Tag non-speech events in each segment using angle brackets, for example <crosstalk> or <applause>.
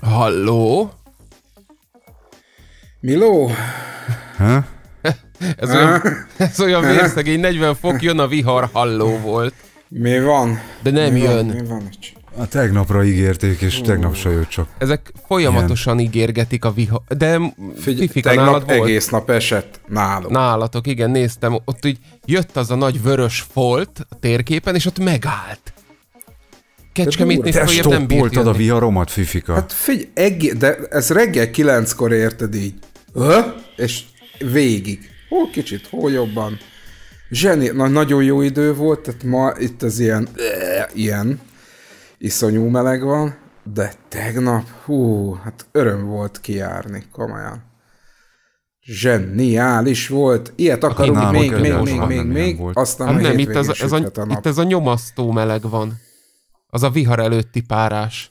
Halló? Miló? Ha? <laughs> ez olyan, ez olyan vérszegény, 40 fok, jön a vihar, halló volt. Mi van? De nem mi jön. Van, mi van? A tegnapra ígérték, és tegnap se jött csak. Ezek folyamatosan ilyen. ígérgetik a viha... De Figy- tegnap volt? egész nap esett náluk. Nálatok, igen, néztem. Ott így jött az a nagy vörös folt a térképen, és ott megállt. Kecskemét hogy nem bírt a viharomat, Fifika. Hát figy, egész, de ez reggel kilenckor érted így. Ö? És végig. Hol kicsit, hó jobban. Zseni, na, nagyon jó idő volt, tehát ma itt az ilyen, ilyen, iszonyú meleg van, de tegnap, hú, hát öröm volt kijárni, komolyan. Zseniális volt, ilyet hát akarunk még, még, még, még, még, még, aztán hát nem, itt ez, ez a, a nap. itt ez a nyomasztó meleg van. Az a vihar előtti párás.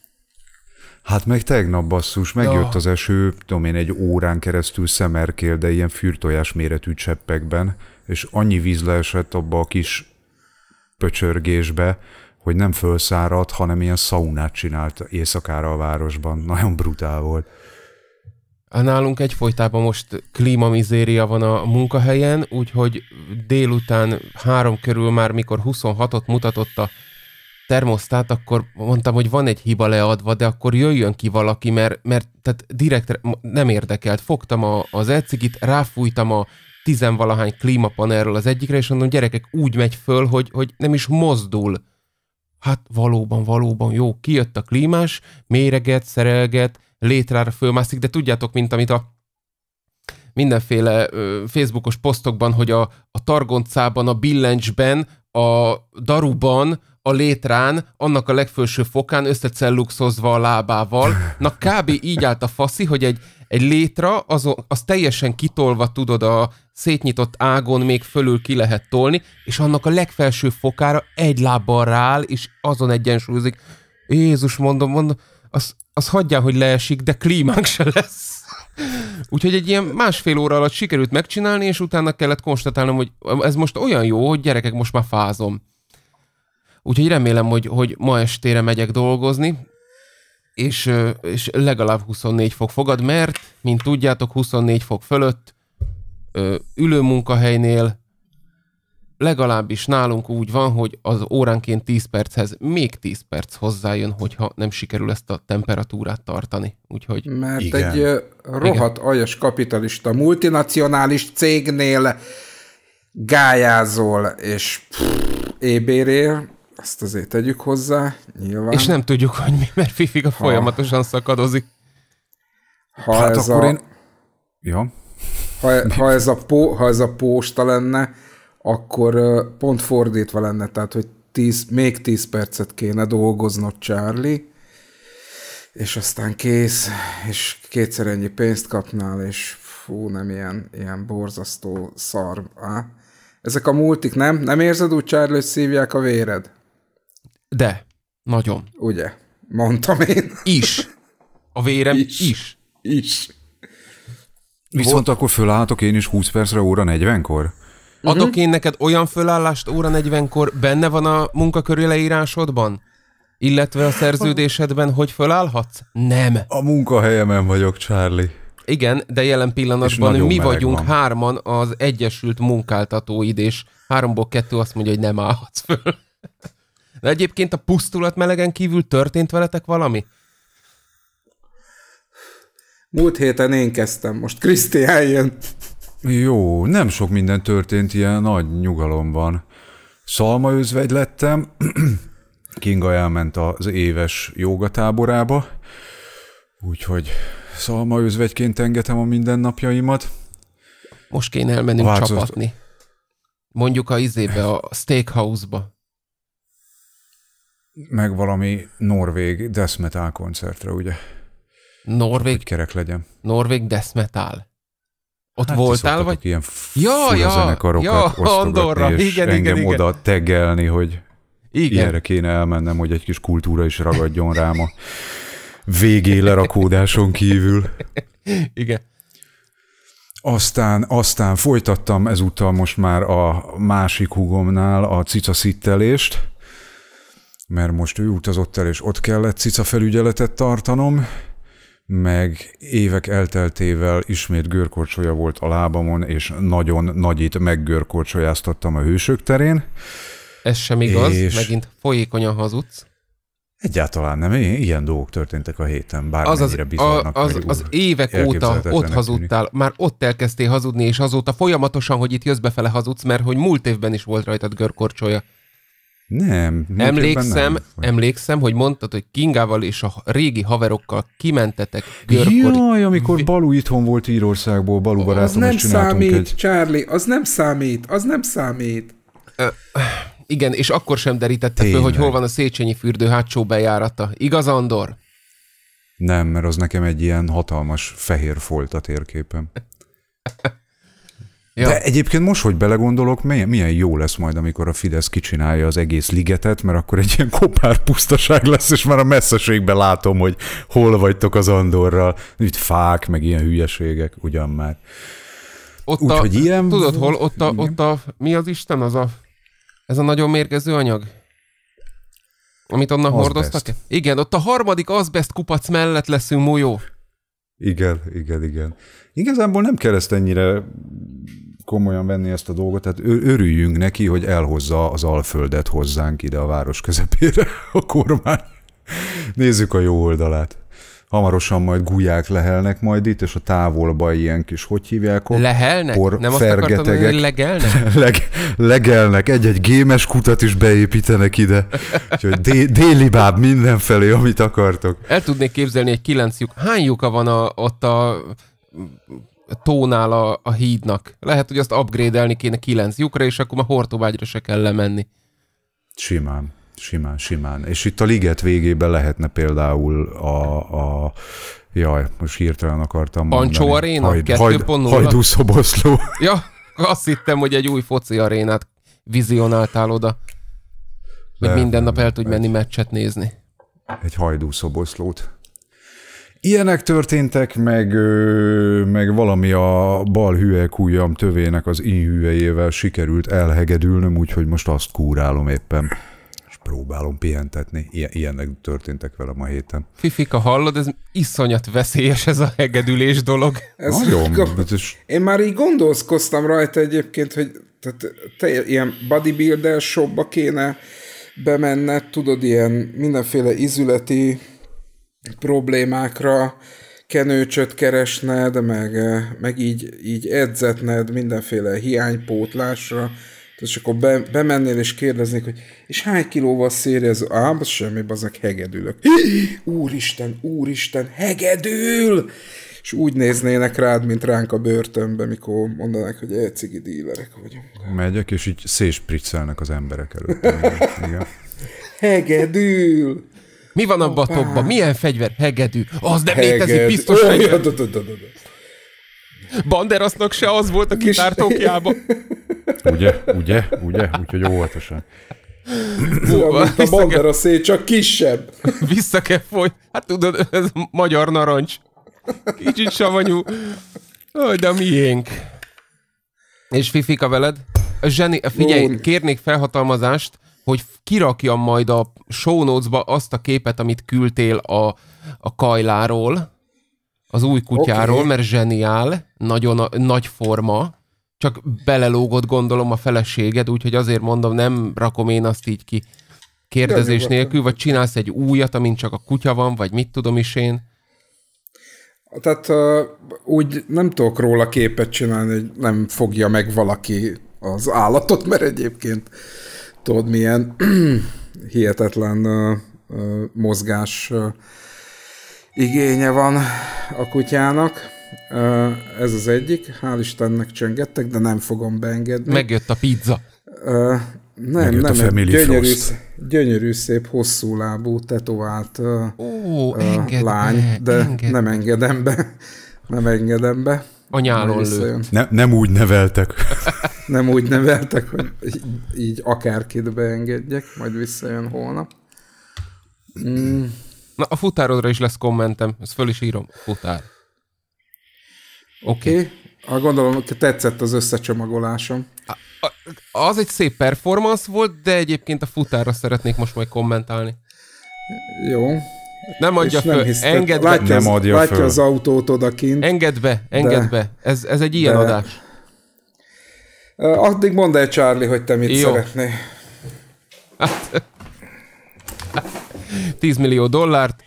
Hát meg tegnap basszus, megjött ja. az eső, tudom én, egy órán keresztül szemerkél, de ilyen fűrtojás méretű cseppekben, és annyi víz leesett abba a kis pöcsörgésbe, hogy nem fölszáradt, hanem ilyen szaunát csinált éjszakára a városban. <laughs> Nagyon brutál volt. Hát nálunk egyfolytában most klímamizéria van a munkahelyen, úgyhogy délután három körül már, mikor 26-ot mutatott a termosztát, akkor mondtam, hogy van egy hiba leadva, de akkor jöjjön ki valaki, mert, mert tehát direkt nem érdekelt. Fogtam a, az ecigit, ráfújtam a tizenvalahány klímapanelről az egyikre, és mondom, gyerekek, úgy megy föl, hogy, hogy nem is mozdul Hát valóban, valóban jó. Kijött a klímás, méreget, szerelget, létrára fölmászik, de tudjátok, mint amit a mindenféle ö, Facebookos posztokban, hogy a, a targoncában, a billencsben, a daruban, a létrán, annak a legfőső fokán összecelluxozva a lábával. Na kb. így állt a faszi, hogy egy egy létra, az, az teljesen kitolva tudod a szétnyitott ágon még fölül ki lehet tolni, és annak a legfelső fokára egy lábbal rááll, és azon egyensúlyozik. Jézus, mondom, mondom, az, az hagyja, hogy leesik, de klímánk se lesz. Úgyhogy egy ilyen másfél óra alatt sikerült megcsinálni, és utána kellett konstatálnom, hogy ez most olyan jó, hogy gyerekek, most már fázom. Úgyhogy remélem, hogy, hogy ma estére megyek dolgozni, és, és legalább 24 fok fogad, mert, mint tudjátok, 24 fok fölött ülő munkahelynél legalábbis nálunk úgy van, hogy az óránként 10 perchez még 10 perc hozzájön, hogyha nem sikerül ezt a temperatúrát tartani. Úgyhogy... Mert igen. egy rohadt igen. aljas kapitalista multinacionális cégnél gályázol, és pff, ébérél, azt azért tegyük hozzá, nyilván. És nem tudjuk, hogy mi, mert Fifiga a folyamatosan szakadozik. Ha hát ez akkor a... én... Ja. Ha, e- ha, ez a pó, ha ez a pósta lenne, akkor pont fordítva lenne, tehát hogy tíz még 10 percet kéne dolgoznod, Charlie, és aztán kész, és kétszer ennyi pénzt kapnál, és fú, nem ilyen, ilyen borzasztó szar. Á? Ezek a multik, nem? Nem érzed úgy, Charlie, hogy szívják a véred? De, nagyon. Ugye? Mondtam én. Is. A vérem is. Is. is. Viszont Volt. akkor fölálltok én is 20 percre óra 40-kor? Adok uh-huh. én neked olyan fölállást óra 40-kor, benne van a munkakörű leírásodban? Illetve a szerződésedben, hogy fölállhatsz? Nem. A munkahelyemen vagyok, Charlie. Igen, de jelen pillanatban mi vagyunk van. hárman az Egyesült Munkáltatóid, és háromból kettő azt mondja, hogy nem állhatsz föl. De egyébként a pusztulat melegen kívül történt veletek valami? Múlt héten én kezdtem, most Krisztián jön. Jó, nem sok minden történt ilyen nagy nyugalomban. Szalmaőzvegy lettem, <clears throat> Kinga elment az éves jogatáborába, úgyhogy szalmaőzvegyként engetem a mindennapjaimat. Most kéne elmennünk Változott... csapatni. Mondjuk a izébe, a steakhouse-ba meg valami norvég death metal koncertre, ugye? Norvég? Hogy kerek legyen. Norvég death metal. Ott hát voltál, vagy? ilyen ja, ja, zenekarokat ja, Andorra. és igen, engem igen, oda igen. tegelni, hogy igen. ilyenre kéne elmennem, hogy egy kis kultúra is ragadjon rám a végé lerakódáson kívül. <laughs> Igen. Aztán, aztán folytattam ezúttal most már a másik hugomnál a cica szittelést, mert most ő utazott el, és ott kellett cica felügyeletet tartanom, meg évek elteltével ismét görkorcsolya volt a lábamon, és nagyon nagyit meggörkorcsolyáztattam a hősök terén. Ez sem igaz, és... megint folyékonyan hazudsz. Egyáltalán nem, ilyen dolgok történtek a héten, bármennyire Az, Az, az, az évek óta ott hazudtál, tűnik. már ott elkezdtél hazudni, és azóta folyamatosan, hogy itt jössz befele hazudsz, mert hogy múlt évben is volt rajtad görkorcsolya. Nem. Emlékszem, nem, emlékszem, hogy mondtad, hogy Kingával és a régi haverokkal kimentetek görkori... Jaj, amikor Balú itthon volt Írországból, Balú Az nem számít, egy... Charlie, az nem számít, az nem számít. igen, és akkor sem derítette föl, hogy hol van a Széchenyi fürdő hátsó bejárata. Igaz, Andor? Nem, mert az nekem egy ilyen hatalmas fehér folt a térképen. <laughs> Ja. De egyébként most, hogy belegondolok, milyen, milyen jó lesz majd, amikor a Fidesz kicsinálja az egész ligetet, mert akkor egy ilyen kopár pusztaság lesz, és már a messzeségben látom, hogy hol vagytok az Andorral. Itt fák, meg ilyen hülyeségek, ugyan már. Ott Úgy, a, hogy ilyen... Tudod hol? Ott a, ott a, mi az Isten az a... Ez a nagyon mérgező anyag? Amit onnan azbest. hordoztak? Igen, ott a harmadik azbest kupac mellett leszünk, Mújó. Igen, igen, igen. Igazából nem kell ezt ennyire komolyan venni ezt a dolgot, tehát örüljünk neki, hogy elhozza az Alföldet hozzánk ide a város közepére a kormány. Nézzük a jó oldalát hamarosan majd gulyák lehelnek majd itt, és a távolba ilyen kis, hogy hívják? Ott? Lehelnek? Por, Nem azt akartam, hogy legelnek? <laughs> Leg, legelnek, egy-egy gémes kutat is beépítenek ide. Úgyhogy dé, délibáb mindenfelé, amit akartok. El tudnék képzelni egy kilenc lyuk. Hány lyuka van a, ott a tónál a, a hídnak? Lehet, hogy azt upgrade-elni kéne kilenc lyukra, és akkor a Hortobágyra se kell lemenni. Simán. Simán, simán. És itt a liget végében lehetne például a, a jaj, most hirtelen akartam Pancho mondani. Arena Hajd, 2.0? Hajdú <laughs> Ja, azt hittem, hogy egy új foci arénát vizionáltál oda. Hogy Le, minden nap el tudj menni meccset nézni. Egy hajdúszoboszlót. Ilyenek történtek, meg, meg valami a bal hüvelyk ujjam tövének az inhüvejével sikerült elhegedülnöm, úgyhogy most azt kúrálom éppen próbálom pihentetni. Ilyen, ilyenek történtek velem a héten. Fifika, hallod, ez iszonyat veszélyes ez a hegedülés dolog. Ez Nagyon. Is... Én már így gondolkoztam rajta egyébként, hogy tehát, te ilyen bodybuilder shopba kéne bemenned, tudod, ilyen mindenféle izületi problémákra, kenőcsöt keresned, meg, eh, meg így, így edzetned mindenféle hiánypótlásra, és akkor be, bemennél és kérdeznék, hogy és hány kilóval szérjező? Á, az semmi, baznak hegedülök. Úristen, úristen, hegedül! És úgy néznének rád, mint ránk a börtönbe, mikor mondanák, hogy egy cigi dílerek vagyunk. Megyek, és így széspriccelnek az emberek előtt. Igen. Hegedül! Mi van abban a topban? Milyen fegyver? Hegedű. Az nem Heged. létezik, biztos oh, Banderasznak se az volt a kitártókjában. <laughs> Ugye, ugye, ugye? Úgyhogy óvatosan. Hú, mint a bandera szé, csak kisebb. Vissza kell foly. Hát tudod, ez a magyar narancs. Kicsit savanyú. Öj, de miénk. És Fifika veled? Zseni, figyelj, Úr. kérnék felhatalmazást, hogy kirakjam majd a show notes-ba azt a képet, amit küldtél a, a kajláról, az új kutyáról, okay. mert zseniál, nagyon a, nagy forma, csak belelógott gondolom a feleséged, úgyhogy azért mondom, nem rakom én azt így ki kérdezés ja, nélkül, vagy csinálsz egy újat, amint csak a kutya van, vagy mit tudom is én. Tehát úgy nem tudok róla képet csinálni, hogy nem fogja meg valaki az állatot, mert egyébként tudod milyen <clears throat> hihetetlen mozgás igénye van a kutyának. Ez az egyik, hál' Istennek csöngettek, de nem fogom beengedni. Megjött a pizza. Nem, nem nem, a gyönyörű, gyönyörű, szép, hosszú lábú, tetovált Ó, enged lány, be, de enged. nem engedem be. Nem engedem be. Anyáról lő. Ne, nem úgy neveltek. <laughs> nem úgy neveltek, hogy így, így akárkit beengedjek, majd visszajön holnap. Mm. Na, a futárodra is lesz kommentem, ezt föl is írom, futár. Oké. Okay. Ah, gondolom, tetszett az összecsomagolásom. Az egy szép performance volt, de egyébként a futárra szeretnék most majd kommentálni. Jó. Nem adja föl, hisztet. engedd be. Látja, nem adja látja föl. az autót odakint. Engedd be, engedd de, be. Ez, ez egy ilyen de. adás. Addig mondd el, Charlie, hogy te mit Jó. szeretnél. Hát, <laughs> 10 millió dollárt,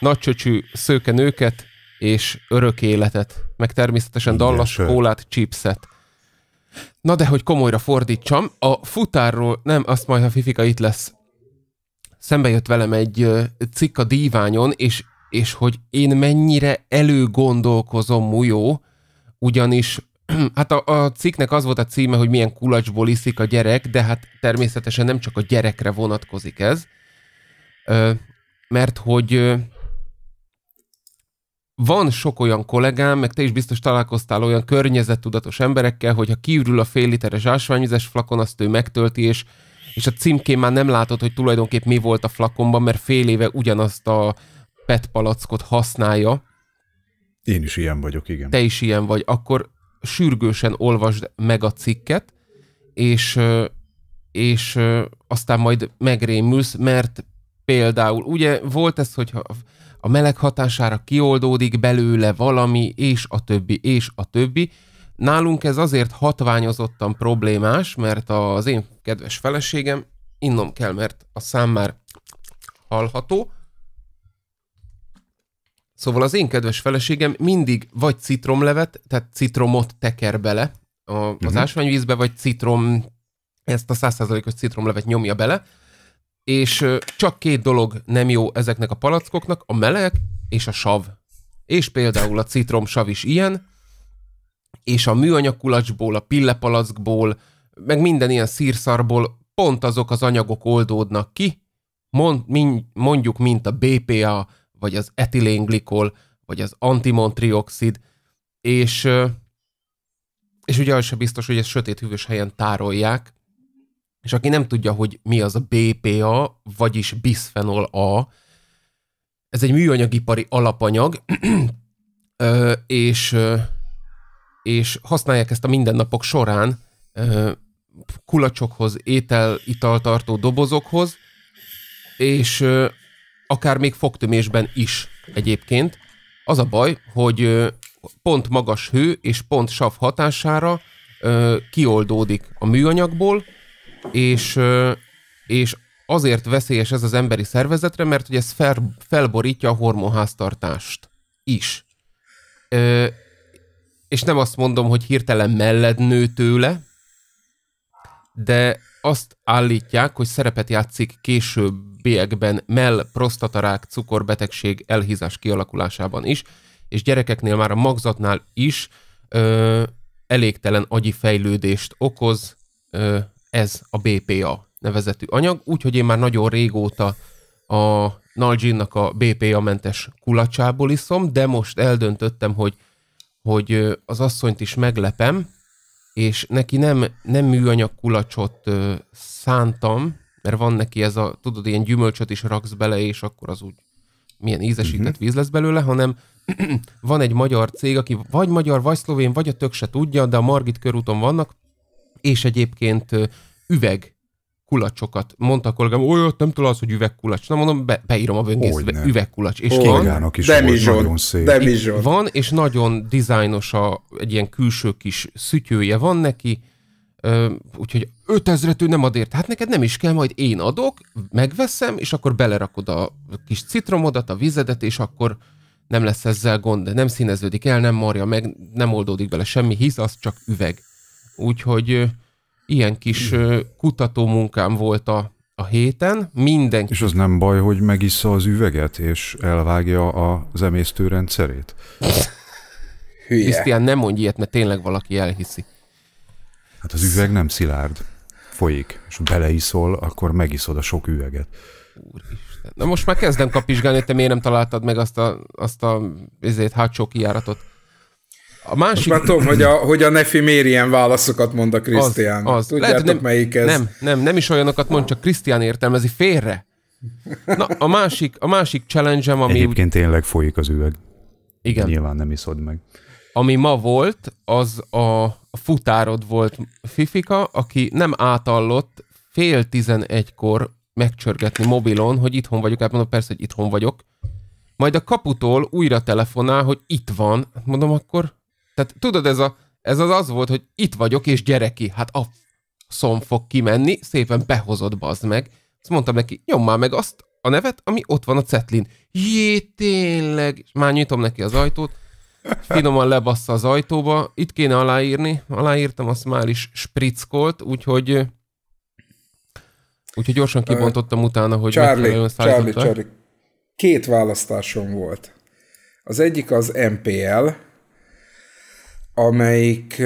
nagycsöcsű szőke nőket, és örök életet, meg természetesen Minden Dallas kólát, chipset. Na de, hogy komolyra fordítsam, a futárról, nem, azt majd ha Fifika itt lesz, szembe jött velem egy cikk a díványon, és, és hogy én mennyire előgondolkozom Mujó, ugyanis <clears throat> hát a, a cikknek az volt a címe, hogy milyen kulacsból iszik a gyerek, de hát természetesen nem csak a gyerekre vonatkozik ez, mert hogy van sok olyan kollégám, meg te is biztos találkoztál olyan környezettudatos emberekkel, hogy ha kiürül a fél literes ásványvizes flakon, azt ő megtölti, és, és a címkén már nem látod, hogy tulajdonképp mi volt a flakonban, mert fél éve ugyanazt a PET palackot használja. Én is ilyen vagyok, igen. Te is ilyen vagy. Akkor sürgősen olvasd meg a cikket, és, és aztán majd megrémülsz, mert például, ugye volt ez, hogyha a meleg hatására kioldódik belőle valami, és a többi, és a többi. Nálunk ez azért hatványozottan problémás, mert az én kedves feleségem, innom kell, mert a szám már hallható, Szóval az én kedves feleségem mindig vagy citromlevet, tehát citromot teker bele az uh-huh. ásványvízbe, vagy citrom, ezt a százszázalékos citromlevet nyomja bele, és csak két dolog nem jó ezeknek a palackoknak, a meleg és a sav. És például a citromsav is ilyen, és a műanyag kulacsból, a pillepalackból, meg minden ilyen szírszarból pont azok az anyagok oldódnak ki, mond, mondjuk, mint a BPA, vagy az etilénglikol, vagy az antimontrioxid, és, és ugye az se biztos, hogy ezt sötét hűvös helyen tárolják, és aki nem tudja, hogy mi az a BPA, vagyis bisphenol A, ez egy műanyagipari alapanyag, <clears throat> és, és használják ezt a mindennapok során kulacsokhoz, étel, italtartó dobozokhoz, és akár még fogtömésben is egyébként. Az a baj, hogy pont magas hő és pont sav hatására kioldódik a műanyagból, és, és azért veszélyes ez az emberi szervezetre, mert hogy ez fel, felborítja a hormonháztartást is. Ö, és nem azt mondom, hogy hirtelen melled nő tőle, de azt állítják, hogy szerepet játszik későbbiekben mell, prostatarák, cukorbetegség, elhízás kialakulásában is, és gyerekeknél már a magzatnál is ö, elégtelen agyi fejlődést okoz, ö, ez a BPA nevezetű anyag, úgyhogy én már nagyon régóta a Nalginnak a BPA-mentes kulacsából iszom, de most eldöntöttem, hogy, hogy az asszonyt is meglepem, és neki nem, nem műanyag kulacsot szántam, mert van neki ez a, tudod, ilyen gyümölcsöt is raksz bele, és akkor az úgy milyen ízesített uh-huh. víz lesz belőle, hanem <clears throat> van egy magyar cég, aki vagy magyar, vagy szlovén, vagy a tök se tudja, de a Margit körúton vannak, és egyébként üveg kulacsokat. Mondta a kollégám, olyat nem találsz, az, hogy üvegkulacs. Na mondom, be, beírom a böngészbe, üvegkulacs. És van, is Demizson, nagyon szép. Demizson. Van, és nagyon dizájnos a, egy ilyen külső kis szütyője van neki, Ö, úgyhogy 5000 ő nem ad ért. Hát neked nem is kell, majd én adok, megveszem, és akkor belerakod a kis citromodat, a vizedet, és akkor nem lesz ezzel gond, nem színeződik el, nem marja meg, nem oldódik bele semmi, hisz az csak üveg. Úgyhogy ilyen kis kutatómunkám volt a, a héten. Mindenki... És az nem baj, hogy megissza az üveget, és elvágja az emésztőrendszerét? Hülye. Krisztián, nem mondj ilyet, mert tényleg valaki elhiszi. Hát az üveg nem szilárd. Folyik. És beleiszol, akkor megiszod a sok üveget. Úristen. Na most már kezdem kapizsgálni, hogy te miért nem találtad meg azt a, azt a ezért hátsó kijáratot. A másik... Most már tudom, hogy a, hogy a Nefi miért ilyen válaszokat mond a Krisztián. Az, az. Tudjátok, Lehet, nem, melyik ez? Nem, nem, nem is olyanokat mond, csak Krisztián értelmezi félre. Na, a másik, a másik challenge ami... Egyébként tényleg folyik az üveg. Igen. Nyilván nem iszod meg. Ami ma volt, az a futárod volt Fifika, aki nem átallott fél tizenegykor megcsörgetni mobilon, hogy itthon vagyok. Hát mondom, persze, hogy itthon vagyok. Majd a kaputól újra telefonál, hogy itt van. Hát mondom, akkor tehát tudod, ez, a, ez az az volt, hogy itt vagyok, és gyereki. Hát a szom fog kimenni, szépen behozod, bazd meg. Azt mondtam neki, nyom már meg azt a nevet, ami ott van a cetlin. Jé, tényleg! És már nyitom neki az ajtót, finoman lebassza az ajtóba, itt kéne aláírni, aláírtam, azt már is sprickolt, úgyhogy úgyhogy gyorsan kibontottam uh, utána, hogy Charlie, Charlie, Charlie, két választásom volt. Az egyik az MPL, amelyik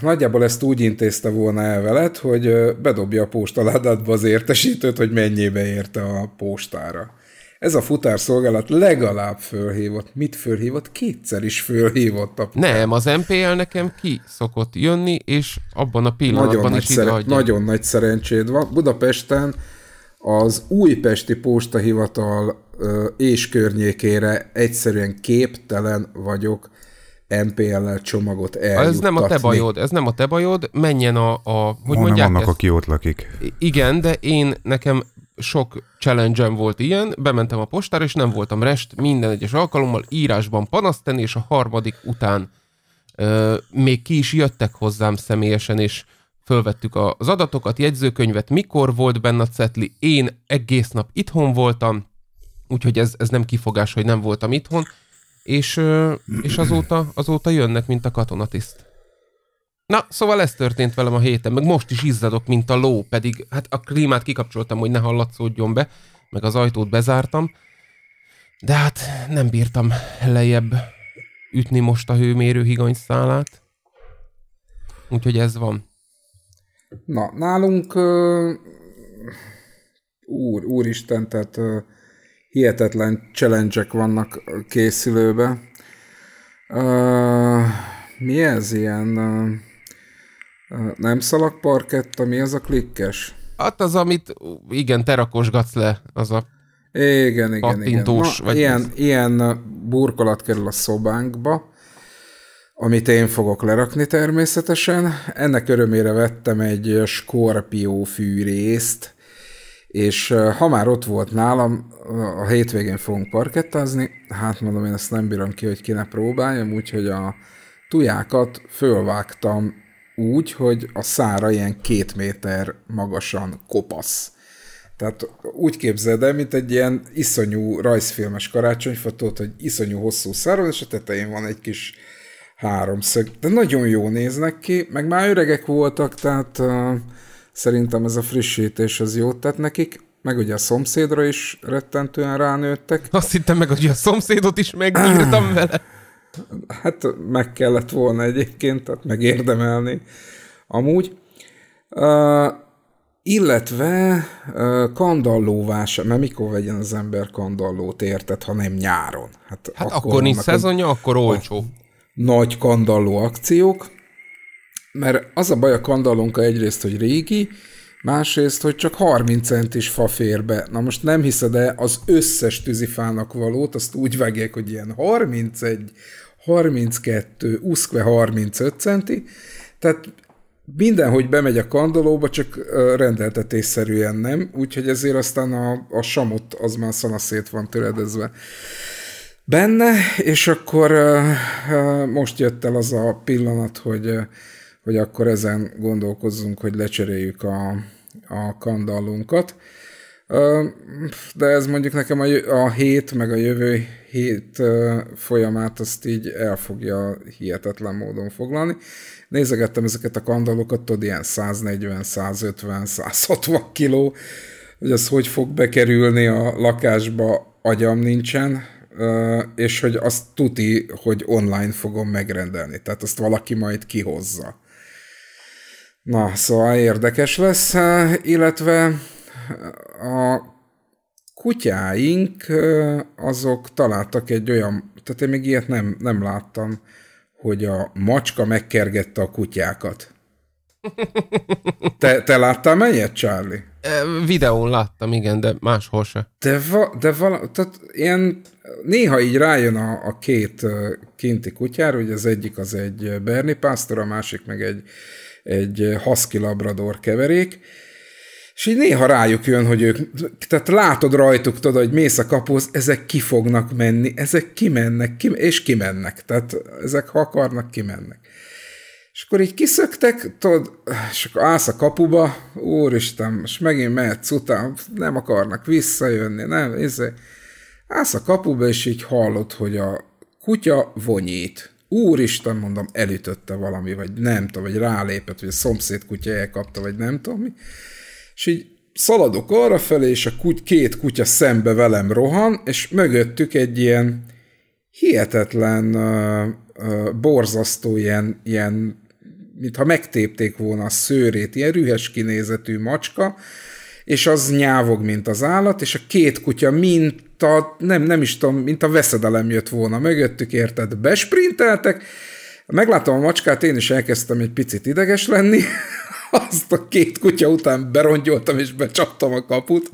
nagyjából ezt úgy intézte volna el veled, hogy bedobja a postaládatba az értesítőt, hogy mennyibe érte a postára. Ez a futárszolgálat legalább fölhívott. Mit fölhívott? Kétszer is fölhívott a futár. Nem, az MPL nekem ki szokott jönni, és abban a pillanatban nagyon is nagy szere- Nagyon nagy szerencséd van. Budapesten az újpesti postahivatal és környékére egyszerűen képtelen vagyok MPL csomagot eljuttatni. Ez nem a te bajod, ez nem a te bajod, menjen a... a hogy Ó, mondják nem annak, ezt? aki ott lakik. Igen, de én, nekem sok challenge volt ilyen, bementem a postára, és nem voltam rest minden egyes alkalommal írásban panaszt tenni, és a harmadik után ö, még ki is jöttek hozzám személyesen, és fölvettük az adatokat, jegyzőkönyvet, mikor volt benne a cetli, én egész nap itthon voltam, úgyhogy ez, ez nem kifogás, hogy nem voltam itthon, és, és azóta, azóta jönnek, mint a katonatiszt. Na, szóval ez történt velem a héten, meg most is izzadok, mint a ló, pedig hát a klímát kikapcsoltam, hogy ne hallatszódjon be, meg az ajtót bezártam, de hát nem bírtam lejjebb ütni most a hőmérő higanyszálát. Úgyhogy ez van. Na, nálunk... Uh, úr, úristen, tehát uh, hihetetlen challenge vannak készülőbe. Uh, mi ez ilyen? Uh, uh, nem szalagparketta, mi az a klikkes? Hát az, amit igen, te rakosgatsz le, az a igen, igen, igen. Na, vagy ilyen, az... ilyen burkolat kerül a szobánkba, amit én fogok lerakni természetesen. Ennek örömére vettem egy skorpió fűrészt, és ha már ott volt nálam, a hétvégén fogunk parkettázni, hát mondom, én ezt nem bírom ki, hogy ne próbáljam, úgyhogy a tujákat fölvágtam úgy, hogy a szára ilyen két méter magasan kopasz. Tehát úgy képzeld el, mint egy ilyen iszonyú rajzfilmes karácsonyfotót, hogy iszonyú hosszú száron, és a tetején van egy kis háromszög. De nagyon jó néznek ki, meg már öregek voltak, tehát uh, Szerintem ez a frissítés az jót tett nekik, meg ugye a szomszédra is rettentően ránőttek. Azt hittem meg, hogy a szomszédot is megírtam <clears throat> vele. Hát meg kellett volna egyébként, tehát megérdemelni. Amúgy. Uh, illetve uh, kandallóvás, mert mikor vegyen az ember kandallót, érted, ha nem nyáron? Hát, hát akkor, akkor nincs szezonja, akkor olcsó. Nagy kandalló akciók. Mert az a baj a kandallónka egyrészt, hogy régi, másrészt, hogy csak 30 centis fa fér be. Na most nem hiszed el az összes tűzifának valót, azt úgy vágják, hogy ilyen 31, 32, uszkve 35 centi, tehát mindenhogy bemegy a kandalóba, csak rendeltetésszerűen nem, úgyhogy ezért aztán a, a samot az már szanaszét van töredezve benne, és akkor most jött el az a pillanat, hogy hogy akkor ezen gondolkozzunk, hogy lecseréljük a, a kandallunkat. De ez mondjuk nekem a, a hét, meg a jövő hét folyamát azt így el fogja hihetetlen módon foglalni. Nézegettem ezeket a kandallokat, tudod, ilyen 140, 150, 160 kiló, hogy az hogy fog bekerülni a lakásba, agyam nincsen, és hogy azt tuti, hogy online fogom megrendelni. Tehát azt valaki majd kihozza. Na, szóval érdekes lesz, eh, illetve eh, a kutyáink eh, azok találtak egy olyan, tehát én még ilyet nem, nem láttam, hogy a macska megkergette a kutyákat. Te, te láttál mennyit, Charlie? Videón láttam, igen, de máshol se. De, va, de vala, tehát ilyen, néha így rájön a, a két kinti kutyár, hogy az egyik az egy Bernie Pásztor, a másik meg egy egy haszki eh, labrador keverék, és így néha rájuk jön, hogy ők, tehát látod rajtuk, tudod, hogy mész a kapuhoz, ezek ki fognak menni, ezek kimennek, ki, és kimennek, tehát ezek ha akarnak, kimennek. És akkor így kiszöktek, tudod, és akkor állsz a kapuba, úristen, és megint mehetsz után, nem akarnak visszajönni, nem, ezért. Állsz a kapuba, és így hallod, hogy a kutya vonyít úristen, mondom, elütötte valami, vagy nem tudom, vagy rálépett, vagy a szomszéd kutya elkapta, vagy nem tudom mi. És így szaladok felé és a kuty, két kutya szembe velem rohan, és mögöttük egy ilyen hihetetlen, uh, uh, borzasztó ilyen, ilyen mintha megtépték volna a szőrét, ilyen rühes kinézetű macska, és az nyávog, mint az állat, és a két kutya mind a, nem, nem is tudom, mint a veszedelem jött volna mögöttük, érted? Besprinteltek, megláttam a macskát, én is elkezdtem egy picit ideges lenni, <laughs> azt a két kutya után berongyoltam és becsaptam a kaput.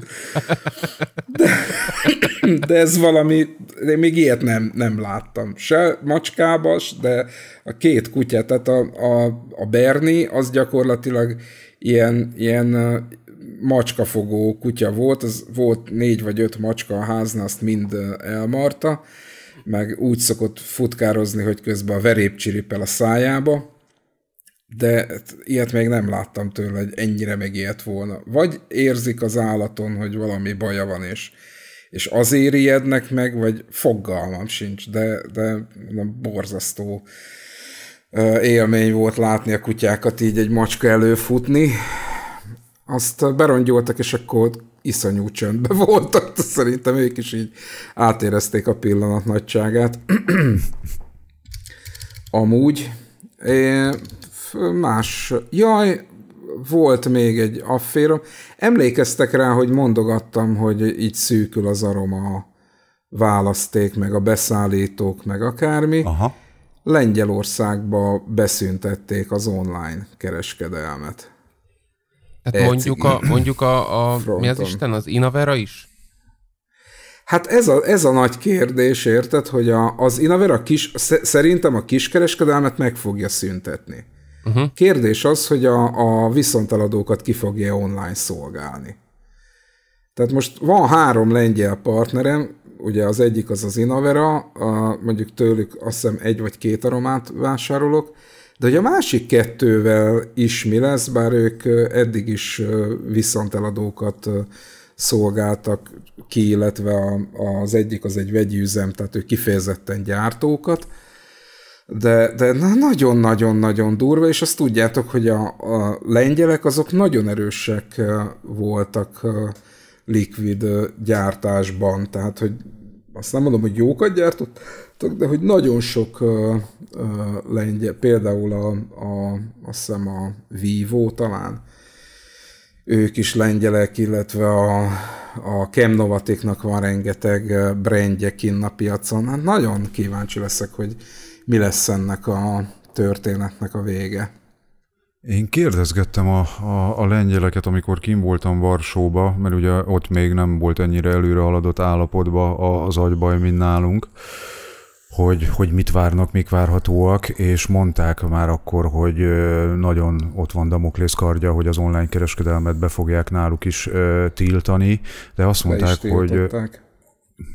De, <coughs> de ez valami, de még ilyet nem, nem láttam. Se macskában, de a két kutya, tehát a, a, a Berni, az gyakorlatilag ilyen, ilyen macskafogó kutya volt, az volt négy vagy öt macska a házna, azt mind elmarta, meg úgy szokott futkározni, hogy közben a verép csiripel a szájába, de hát ilyet még nem láttam tőle, hogy ennyire megijedt volna. Vagy érzik az állaton, hogy valami baja van, és, és azért ijednek meg, vagy fogalmam sincs, de, de nem borzasztó élmény volt látni a kutyákat így egy macska előfutni, azt berongyoltak, és akkor iszonyú csöndben <laughs> voltak. Szerintem ők is így átérezték a pillanat nagyságát. <clears throat> Amúgy más. Jaj, volt még egy afférom. Emlékeztek rá, hogy mondogattam, hogy így szűkül az aroma a választék, meg a beszállítók, meg akármi. Aha. Lengyelországba beszüntették az online kereskedelmet. Tehát mondjuk a, mondjuk a, a mi az Isten, az Inavera is? Hát ez a, ez a nagy kérdés, érted, hogy a, az Inavera kis, szerintem a kiskereskedelmet meg fogja szüntetni. Uh-huh. Kérdés az, hogy a, a viszonteladókat ki fogja online szolgálni. Tehát most van három lengyel partnerem, ugye az egyik az az Inavera, a, mondjuk tőlük azt hiszem egy vagy két aromát vásárolok, de hogy a másik kettővel is mi lesz, bár ők eddig is viszonteladókat szolgáltak ki, illetve a, az egyik az egy vegyi üzem, tehát ők kifejezetten gyártókat, de, de nagyon-nagyon-nagyon durva, és azt tudjátok, hogy a, a lengyelek azok nagyon erősek voltak likvid gyártásban, tehát hogy azt nem mondom, hogy jókat gyártott, de hogy nagyon sok uh, uh, lengyel, például a, a, azt hiszem a Vivo talán, ők is lengyelek, illetve a, a Kemnovatiknak van rengeteg brendje kinn a piacon. Hát nagyon kíváncsi leszek, hogy mi lesz ennek a történetnek a vége. Én kérdezgettem a, a, a lengyeleket, amikor kim voltam Varsóba, mert ugye ott még nem volt ennyire előre haladott állapotba az agybaj, mint nálunk hogy, hogy mit várnak, mik várhatóak, és mondták már akkor, hogy nagyon ott van Damoklész kardja, hogy az online kereskedelmet be fogják náluk is tiltani, de azt mondták, hogy...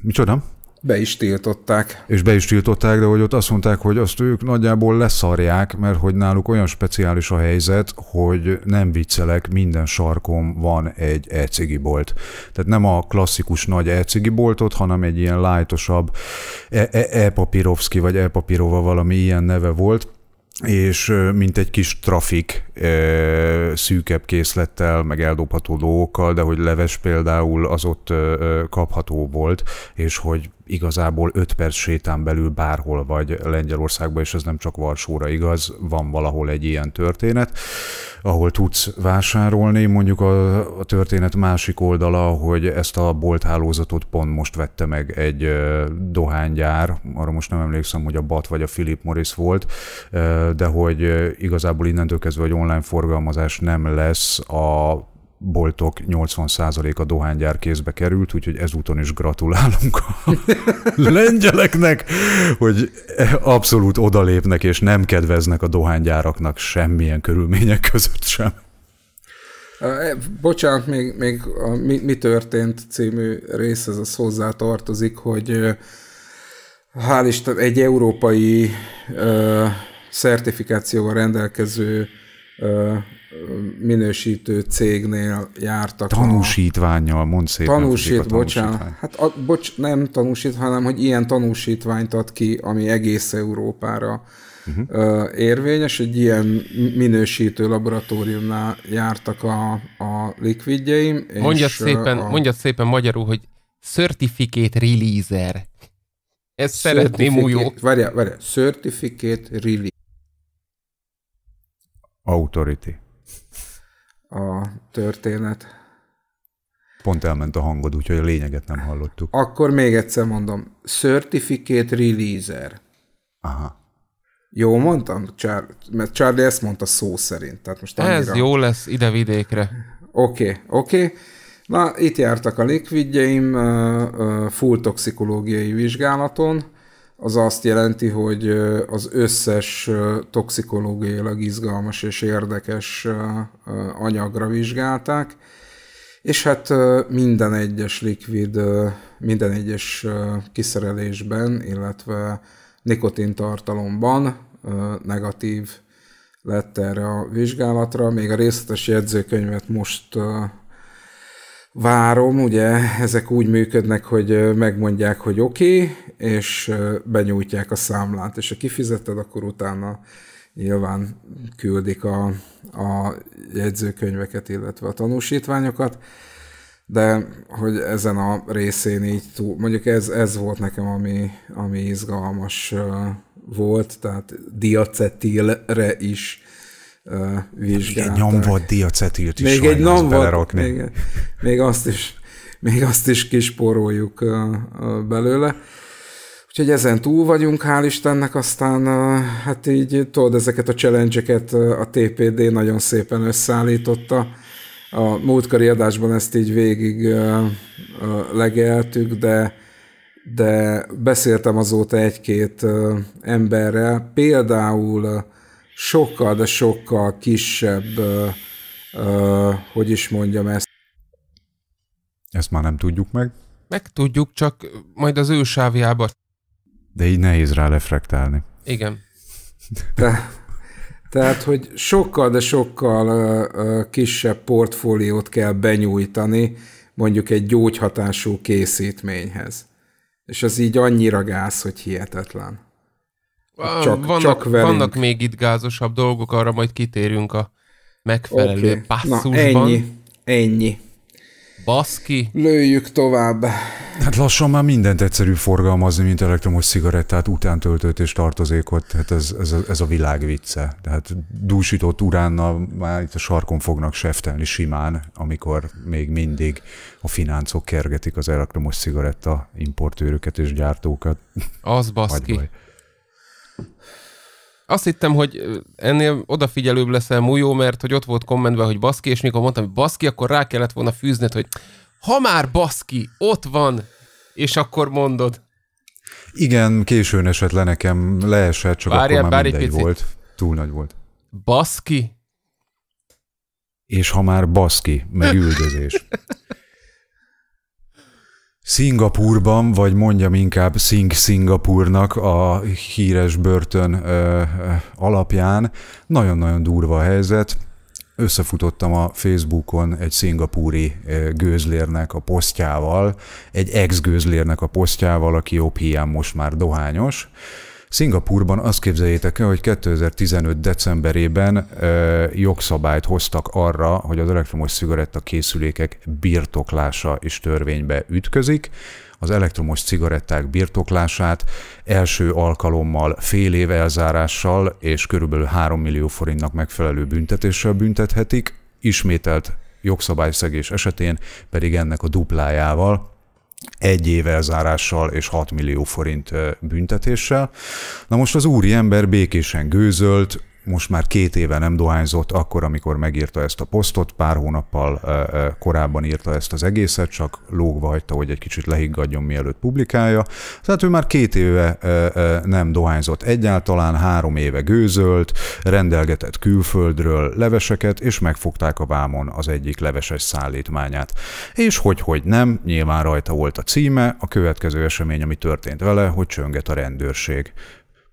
Micsoda? Be is tiltották. És be is tiltották, de hogy ott azt mondták, hogy azt ők nagyjából leszarják, mert hogy náluk olyan speciális a helyzet, hogy nem viccelek, minden sarkon van egy elcigi bolt. Tehát nem a klasszikus nagy elcigi boltot, hanem egy ilyen lájtosabb e e- e- vagy e valami ilyen neve volt, és mint egy kis trafik szűkebb készlettel, meg eldobható dolgokkal, de hogy leves például az ott kapható volt, és hogy igazából 5 perc sétán belül bárhol vagy Lengyelországban, és ez nem csak Varsóra igaz, van valahol egy ilyen történet, ahol tudsz vásárolni. Mondjuk a, a történet másik oldala, hogy ezt a bolthálózatot pont most vette meg egy dohánygyár, arra most nem emlékszem, hogy a BAT vagy a Philip Morris volt, de hogy igazából innentől kezdve, hogy online forgalmazás nem lesz a boltok 80%-a dohánygyár kézbe került, úgyhogy ezúton is gratulálunk a <laughs> lengyeleknek, hogy abszolút odalépnek és nem kedveznek a dohánygyáraknak semmilyen körülmények között sem. Eh, bocsánat, még, még a mi, mi történt című ez az hozzá tartozik, hogy hál' Isten egy európai ö, szertifikációval rendelkező ö, minősítő cégnél jártak. Tanúsítványjal, mondd szépen. Tanúsít, bocsánat. Hát a, bocs, nem tanúsít, hanem hogy ilyen tanúsítványt ad ki, ami egész Európára uh-huh. érvényes. Egy ilyen minősítő laboratóriumnál jártak a, a likvidjeim. Mondja szépen, a... mondja szépen magyarul, hogy Certificate Releaser. Ezt szeretném újó. Várjál, várjál. Certificate Release. Authority a történet. Pont elment a hangod, úgyhogy a lényeget nem hallottuk. Akkor még egyszer mondom. Certificate Releaser. Aha. Jó mondtam? Char- mert Charlie ezt mondta szó szerint. Tehát most annyira... Ez jó lesz ide vidékre. Oké, okay, oké. Okay. Na, itt jártak a likvidjeim full toxikológiai vizsgálaton, az azt jelenti, hogy az összes toxikológiailag izgalmas és érdekes anyagra vizsgálták, és hát minden egyes likvid, minden egyes kiszerelésben, illetve nikotintartalomban negatív lett erre a vizsgálatra. Még a részletes jegyzőkönyvet most várom, ugye ezek úgy működnek, hogy megmondják, hogy oké, okay, és benyújtják a számlát, és ha kifizeted, akkor utána nyilván küldik a, a jegyzőkönyveket, illetve a tanúsítványokat, de hogy ezen a részén így túl, mondjuk ez, ez volt nekem, ami, ami izgalmas volt, tehát diacetilre is vizsgálták. Egy nyomvott diacetilt is még egy nyomvott, még, még, azt is, még azt is kisporoljuk belőle. Úgyhogy ezen túl vagyunk, hál' Istennek, aztán hát így tudod, ezeket a challenge a TPD nagyon szépen összeállította. A múltkori adásban ezt így végig legeltük, de, de beszéltem azóta egy-két emberrel, például sokkal, de sokkal kisebb, ö, ö, hogy is mondjam ezt. Ezt már nem tudjuk meg. Meg tudjuk, csak majd az ő sávjába. De így nehéz rá reflektálni. Igen. De, tehát, hogy sokkal, de sokkal ö, ö, kisebb portfóliót kell benyújtani mondjuk egy gyógyhatású készítményhez. És az így annyira gáz, hogy hihetetlen. Hát csak, vannak, csak velünk. vannak még itt gázosabb dolgok, arra majd kitérünk a megfelelő okay. passzusban. Na, ennyi, ennyi. Baszki. Lőjük tovább. Hát lassan már mindent egyszerű forgalmazni, mint elektromos cigarettát, utántöltőt és tartozékot. Hát ez, ez, ez a világ vicce. Tehát dúsított uránnal már itt a sarkon fognak seftelni simán, amikor még mindig a fináncok kergetik az elektromos cigaretta importőröket és gyártókat. Az baszki. Hagyj azt hittem, hogy ennél odafigyelőbb leszel Mújó, mert hogy ott volt kommentben, hogy baszki, és mikor mondtam, hogy baszki, akkor rá kellett volna fűzned, hogy ha már baszki, ott van, és akkor mondod. Igen, későn esett le nekem, leesett, csak Várjál, akkor már mindegy volt. Túl nagy volt. Baszki? És ha már baszki, meg üldözés. <laughs> Szingapurban, vagy mondjam inkább Sing Szingapurnak a híres börtön ö, alapján nagyon-nagyon durva a helyzet. Összefutottam a Facebookon egy szingapúri gőzlérnek a posztjával, egy ex-gőzlérnek a posztjával, aki jobb hiány most már dohányos, Szingapurban azt képzeljétek el, hogy 2015. decemberében ö, jogszabályt hoztak arra, hogy az elektromos cigaretta készülékek birtoklása is törvénybe ütközik. Az elektromos cigaretták birtoklását első alkalommal fél év elzárással és körülbelül 3 millió forintnak megfelelő büntetéssel büntethetik, ismételt jogszabályszegés esetén pedig ennek a duplájával, egy év elzárással és 6 millió forint büntetéssel. Na most az úri ember békésen gőzölt, most már két éve nem dohányzott, akkor, amikor megírta ezt a posztot, pár hónappal korábban írta ezt az egészet, csak lógva hagyta, hogy egy kicsit lehiggadjon, mielőtt publikálja. Tehát ő már két éve nem dohányzott egyáltalán, három éve gőzölt, rendelgetett külföldről leveseket, és megfogták a vámon az egyik leveses szállítmányát. És hogy, hogy nem, nyilván rajta volt a címe, a következő esemény, ami történt vele, hogy csönget a rendőrség.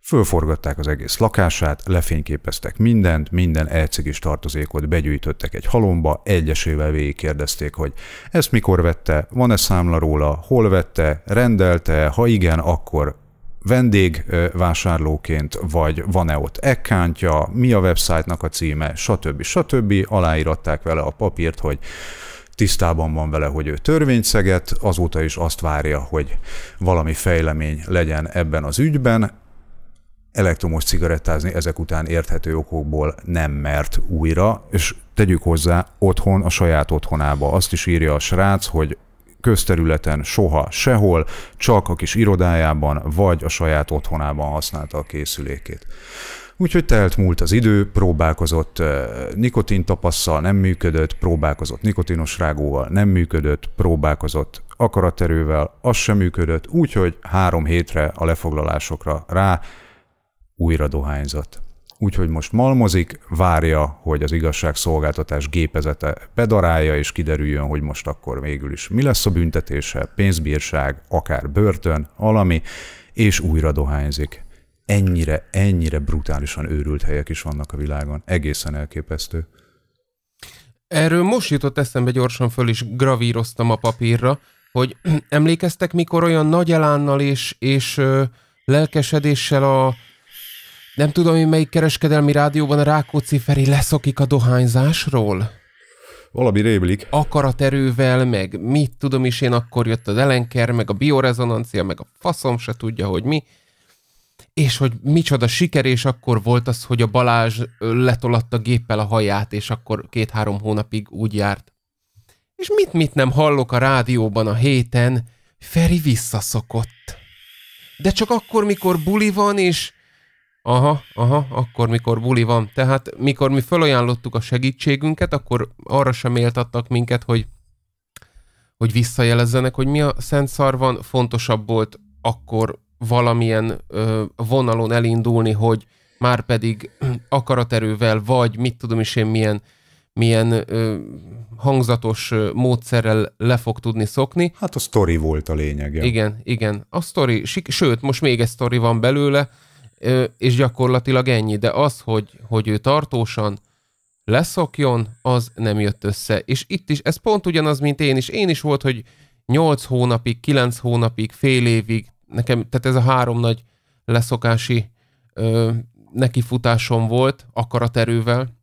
Fölforgatták az egész lakását, lefényképeztek mindent, minden elcigis tartozékot begyűjtöttek egy halomba, egyesével végigkérdezték, hogy ezt mikor vette, van-e számla róla, hol vette, rendelte, ha igen, akkor vendégvásárlóként, vagy van-e ott ekkántja, mi a websájtnak a címe, stb. stb. Aláíratták vele a papírt, hogy tisztában van vele, hogy ő törvényszeget. azóta is azt várja, hogy valami fejlemény legyen ebben az ügyben, elektromos cigarettázni ezek után érthető okokból nem mert újra, és tegyük hozzá otthon, a saját otthonába. Azt is írja a srác, hogy közterületen soha sehol, csak a kis irodájában vagy a saját otthonában használta a készülékét. Úgyhogy telt múlt az idő, próbálkozott euh, nikotintapasszal, nem működött, próbálkozott nikotinos rágóval, nem működött, próbálkozott akaraterővel, az sem működött, úgyhogy három hétre a lefoglalásokra rá újra dohányzott. Úgyhogy most malmozik, várja, hogy az igazságszolgáltatás gépezete bedarálja, és kiderüljön, hogy most akkor végül is mi lesz a büntetése, pénzbírság, akár börtön, valami, és újra dohányzik. Ennyire, ennyire brutálisan őrült helyek is vannak a világon. Egészen elképesztő. Erről most jutott eszembe gyorsan föl is, gravíroztam a papírra, hogy <clears throat> emlékeztek, mikor olyan nagy elánnal és, és ö, lelkesedéssel a nem tudom hogy melyik kereskedelmi rádióban a Rákóczi Feri leszokik a dohányzásról? Valami Akarat Akaraterővel, meg mit tudom is én, akkor jött az elenker, meg a biorezonancia, meg a faszom se tudja, hogy mi. És hogy micsoda siker, és akkor volt az, hogy a Balázs letolatta géppel a haját, és akkor két-három hónapig úgy járt. És mit-mit nem hallok a rádióban a héten, Feri visszaszokott. De csak akkor, mikor buli van, és Aha, aha, akkor mikor buli van. Tehát mikor mi felajánlottuk a segítségünket, akkor arra sem éltattak minket, hogy, hogy visszajelezzenek, hogy mi a szent szar van, fontosabb volt akkor valamilyen ö, vonalon elindulni, hogy már pedig <clears throat> akaraterővel, vagy mit tudom is én milyen, milyen ö, hangzatos módszerrel le fog tudni szokni. Hát a sztori volt a lényege. Igen, igen. A sztori, sőt, most még egy sztori van belőle, és gyakorlatilag ennyi, de az, hogy, hogy ő tartósan leszokjon, az nem jött össze. És itt is, ez pont ugyanaz, mint én is. Én is volt, hogy 8 hónapig, 9 hónapig, fél évig, nekem, tehát ez a három nagy leszokási ö, nekifutásom volt akaraterővel. <clears throat>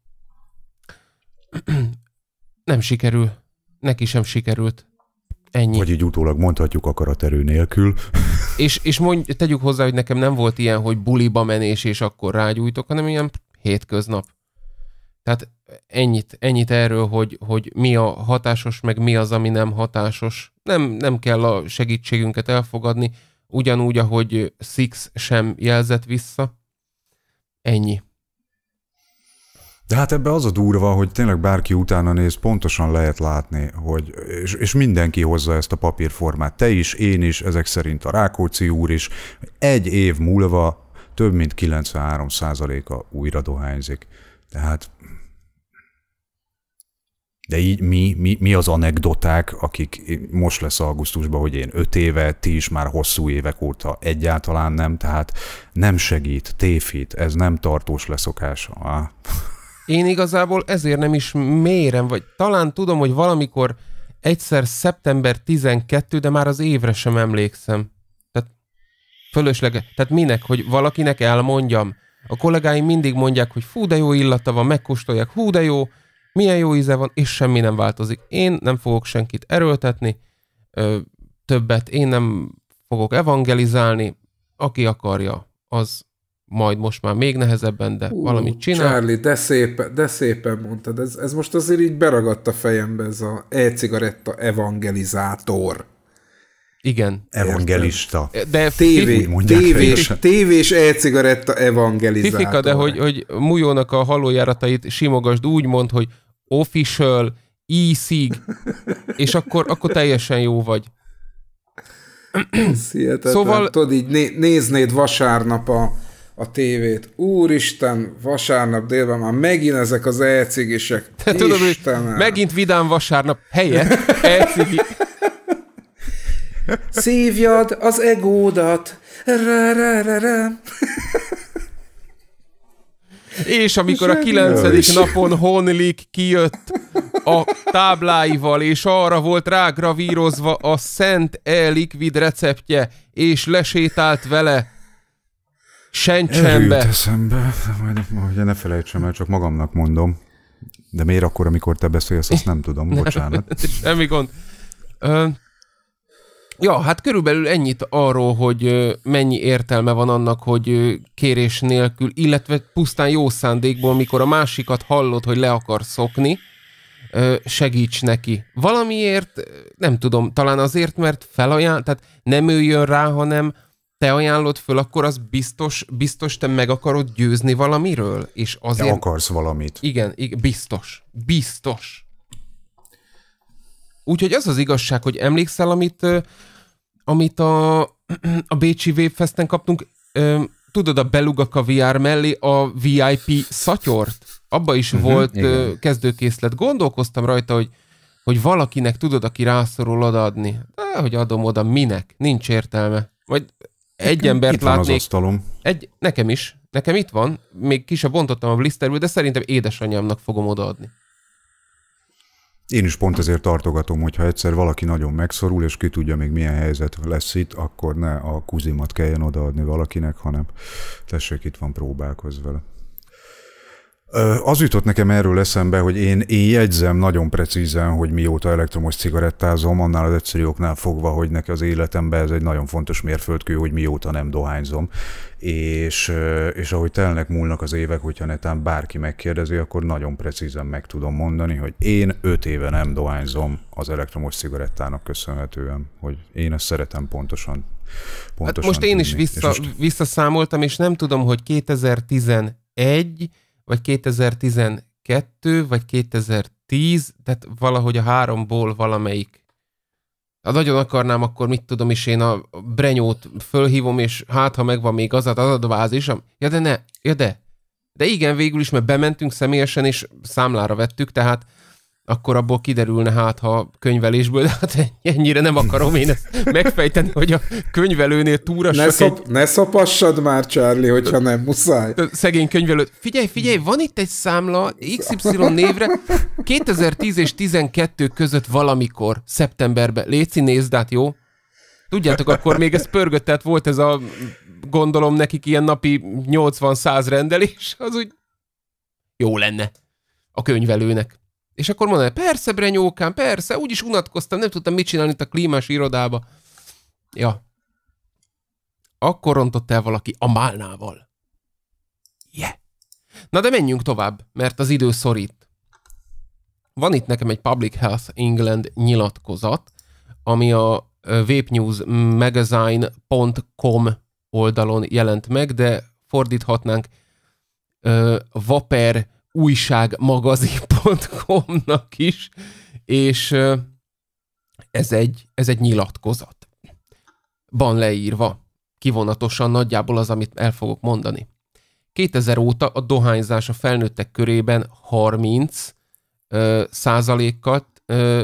nem sikerül. Neki sem sikerült. Ennyi. Vagy így utólag mondhatjuk akaraterő nélkül és, és mondj, tegyük hozzá, hogy nekem nem volt ilyen, hogy buliba menés, és akkor rágyújtok, hanem ilyen hétköznap. Tehát ennyit, ennyit erről, hogy, hogy mi a hatásos, meg mi az, ami nem hatásos. Nem, nem kell a segítségünket elfogadni, ugyanúgy, ahogy Six sem jelzett vissza. Ennyi. De hát ebbe az a durva, hogy tényleg bárki utána néz, pontosan lehet látni, hogy, és, és mindenki hozza ezt a papírformát, te is, én is, ezek szerint a Rákóczi úr is, egy év múlva több mint 93%-a újra dohányzik. Tehát de így mi, mi, mi az anekdoták, akik most lesz augusztusban, hogy én öt éve, ti is már hosszú évek óta egyáltalán nem, tehát nem segít, téfít, ez nem tartós leszokás. Ah én igazából ezért nem is mérem, vagy talán tudom, hogy valamikor egyszer szeptember 12, de már az évre sem emlékszem. Tehát fölösleges. Tehát minek, hogy valakinek elmondjam. A kollégáim mindig mondják, hogy fú, de jó illata van, megkóstolják, hú, de jó, milyen jó íze van, és semmi nem változik. Én nem fogok senkit erőltetni, ö, többet én nem fogok evangelizálni, aki akarja, az majd most már még nehezebben, de Hú, valamit csinál. Charlie, de szépen, de szépen mondtad, ez, ez most azért így beragadt a fejembe ez a e-cigaretta evangelizátor. Igen. Evangelista. De TV, tévés, tévés e-cigaretta evangelizátor. Fifika, de hogy, hogy Mujónak a halójáratait simogasd úgy mond, hogy official, e-cig, és akkor, akkor teljesen jó vagy. Szóval... Tudod, így né- néznéd vasárnap a a tévét. Úristen, vasárnap délben már megint ezek az elcigisek. Tudod, hogy megint vidám vasárnap helyett elcigi. <laughs> Szívjad az egódat. Rá, rá, rá, rá. És amikor a kilencedik napon Honlik kijött a tábláival, és arra volt rágravírozva a Szent E-likvid receptje, és lesétált vele Sencsenbe. eszembe, majd majd ne felejtsem el, csak magamnak mondom. De miért akkor, amikor te beszélsz, azt nem tudom, <laughs> bocsánat. Semmi gond. Ö, ja, hát körülbelül ennyit arról, hogy mennyi értelme van annak, hogy kérés nélkül, illetve pusztán jó szándékból, mikor a másikat hallod, hogy le akar szokni, segíts neki. Valamiért, nem tudom, talán azért, mert felajánl, tehát nem ő jön rá, hanem te ajánlod föl, akkor az biztos, biztos te meg akarod győzni valamiről? És azért... Te akarsz valamit. Igen, igen biztos. Biztos. Úgyhogy az az igazság, hogy emlékszel, amit, amit a, a Bécsi Webfesten kaptunk, tudod, a Beluga kaviár mellé a VIP szatyort? Abba is uh-huh, volt igen. kezdőkészlet. Gondolkoztam rajta, hogy hogy valakinek tudod, aki rászorul odaadni. De, hogy adom oda, minek? Nincs értelme. vagy egy itt embert itt látnék. az Egy, nekem is. Nekem itt van. Még ki sem bontottam a blisterből, de szerintem édesanyámnak fogom odaadni. Én is pont ezért tartogatom, hogy ha egyszer valaki nagyon megszorul, és ki tudja még milyen helyzet lesz itt, akkor ne a kuzimat kelljen odaadni valakinek, hanem tessék, itt van, próbálkozz vele. Az jutott nekem erről eszembe, hogy én, én jegyzem nagyon precízen, hogy mióta elektromos cigarettázom, annál az egyszerű oknál fogva, hogy neki az életemben ez egy nagyon fontos mérföldkő, hogy mióta nem dohányzom. És, és ahogy telnek múlnak az évek, hogyha netán bárki megkérdezi, akkor nagyon precízen meg tudom mondani, hogy én öt éve nem dohányzom az elektromos cigarettának köszönhetően, hogy én ezt szeretem pontosan. pontosan hát most én is vissza, és most... visszaszámoltam, és nem tudom, hogy 2011 vagy 2012, vagy 2010, tehát valahogy a háromból valamelyik. Ha nagyon akarnám, akkor mit tudom is, én a Brenyót fölhívom, és hát, ha megvan még az, hát az adatbázis, ja de ne, ja de. De igen, végül is, mert bementünk személyesen, és számlára vettük, tehát akkor abból kiderülne hát, ha könyvelésből, de hát ennyire nem akarom én ezt megfejteni, hogy a könyvelőnél túra ne, szop, egy... ne szopassad már, Charlie, hogyha nem muszáj. Szegény könyvelő. Figyelj, figyelj, van itt egy számla XY névre 2010 és 12 között valamikor, szeptemberben. Léci, nézd át, jó? Tudjátok, akkor még ez pörgött, tehát volt ez a gondolom nekik ilyen napi 80-100 rendelés, az úgy jó lenne a könyvelőnek. És akkor mondaná, persze, Brenyókám, persze, úgyis unatkoztam, nem tudtam mit csinálni itt a klímás irodába. Ja. Akkor rontott el valaki a málnával. Yeah. Na de menjünk tovább, mert az idő szorít. Van itt nekem egy Public Health England nyilatkozat, ami a vapenewsmagazine.com oldalon jelent meg, de fordíthatnánk uh, vaper újságmagazin.com-nak is, és ez egy, ez egy nyilatkozat. Van leírva, kivonatosan nagyjából az, amit el fogok mondani. 2000 óta a dohányzás a felnőttek körében 30 ö, százalékkal, ö,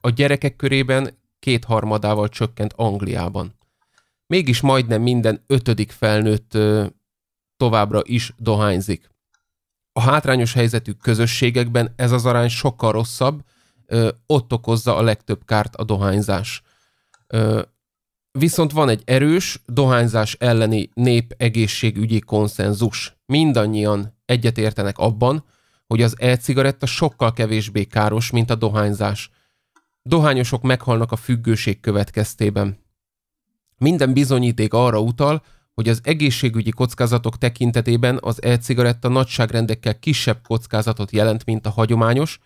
a gyerekek körében kétharmadával csökkent Angliában. Mégis majdnem minden ötödik felnőtt ö, továbbra is dohányzik a hátrányos helyzetű közösségekben ez az arány sokkal rosszabb, ott okozza a legtöbb kárt a dohányzás. Viszont van egy erős dohányzás elleni népegészségügyi konszenzus. Mindannyian egyetértenek abban, hogy az e-cigaretta sokkal kevésbé káros, mint a dohányzás. Dohányosok meghalnak a függőség következtében. Minden bizonyíték arra utal, hogy az egészségügyi kockázatok tekintetében az e-cigaretta nagyságrendekkel kisebb kockázatot jelent, mint a hagyományos,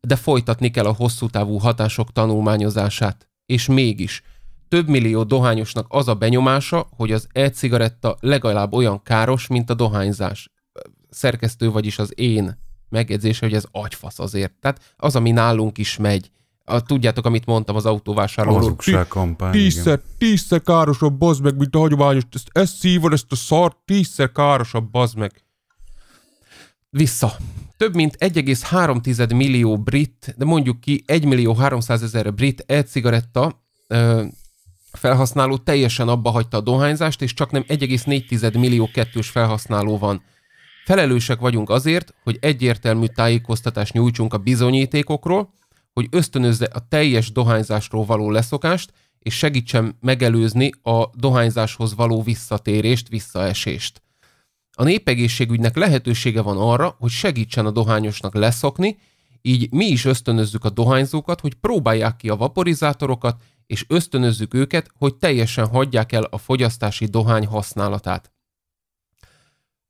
de folytatni kell a hosszú távú hatások tanulmányozását. És mégis, több millió dohányosnak az a benyomása, hogy az e-cigaretta legalább olyan káros, mint a dohányzás. Szerkesztő vagyis az én megjegyzése, hogy ez agyfasz azért. Tehát az, ami nálunk is megy a, tudjátok, amit mondtam az autóvásárlóról. Hazugságkampány. Tízszer, tízszer károsabb, bazd meg, mint a hagyományos. Ezt, ezt szívod, ezt a szart, tízszer károsabb, bazd meg. Vissza. Több mint 1,3 millió brit, de mondjuk ki 1 millió 300 ezer brit e-cigaretta ö, felhasználó teljesen abba hagyta a dohányzást, és csak nem 1,4 millió kettős felhasználó van. Felelősek vagyunk azért, hogy egyértelmű tájékoztatást nyújtsunk a bizonyítékokról, hogy ösztönözze a teljes dohányzásról való leszokást, és segítsen megelőzni a dohányzáshoz való visszatérést, visszaesést. A népegészségügynek lehetősége van arra, hogy segítsen a dohányosnak leszokni, így mi is ösztönözzük a dohányzókat, hogy próbálják ki a vaporizátorokat, és ösztönözzük őket, hogy teljesen hagyják el a fogyasztási dohány használatát.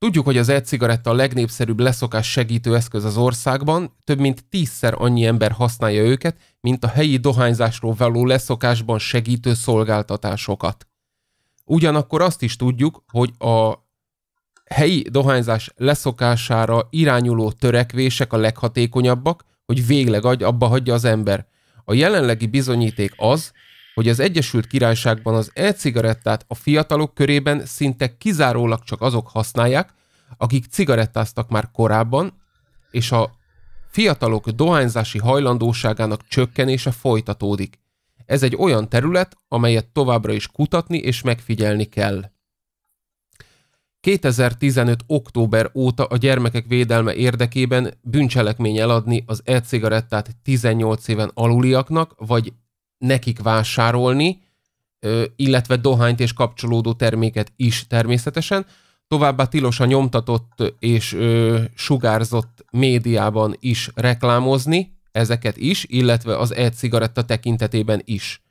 Tudjuk, hogy az e-cigaretta a legnépszerűbb leszokás segítő eszköz az országban, több mint tízszer annyi ember használja őket, mint a helyi dohányzásról való leszokásban segítő szolgáltatásokat. Ugyanakkor azt is tudjuk, hogy a helyi dohányzás leszokására irányuló törekvések a leghatékonyabbak, hogy végleg abba hagyja az ember. A jelenlegi bizonyíték az, hogy az Egyesült Királyságban az e-cigarettát a fiatalok körében szinte kizárólag csak azok használják, akik cigarettáztak már korábban, és a fiatalok dohányzási hajlandóságának csökkenése folytatódik. Ez egy olyan terület, amelyet továbbra is kutatni és megfigyelni kell. 2015. október óta a gyermekek védelme érdekében bűncselekmény eladni az e-cigarettát 18 éven aluliaknak, vagy nekik vásárolni, illetve dohányt és kapcsolódó terméket is természetesen. Továbbá tilos a nyomtatott és sugárzott médiában is reklámozni ezeket is, illetve az e-cigaretta tekintetében is.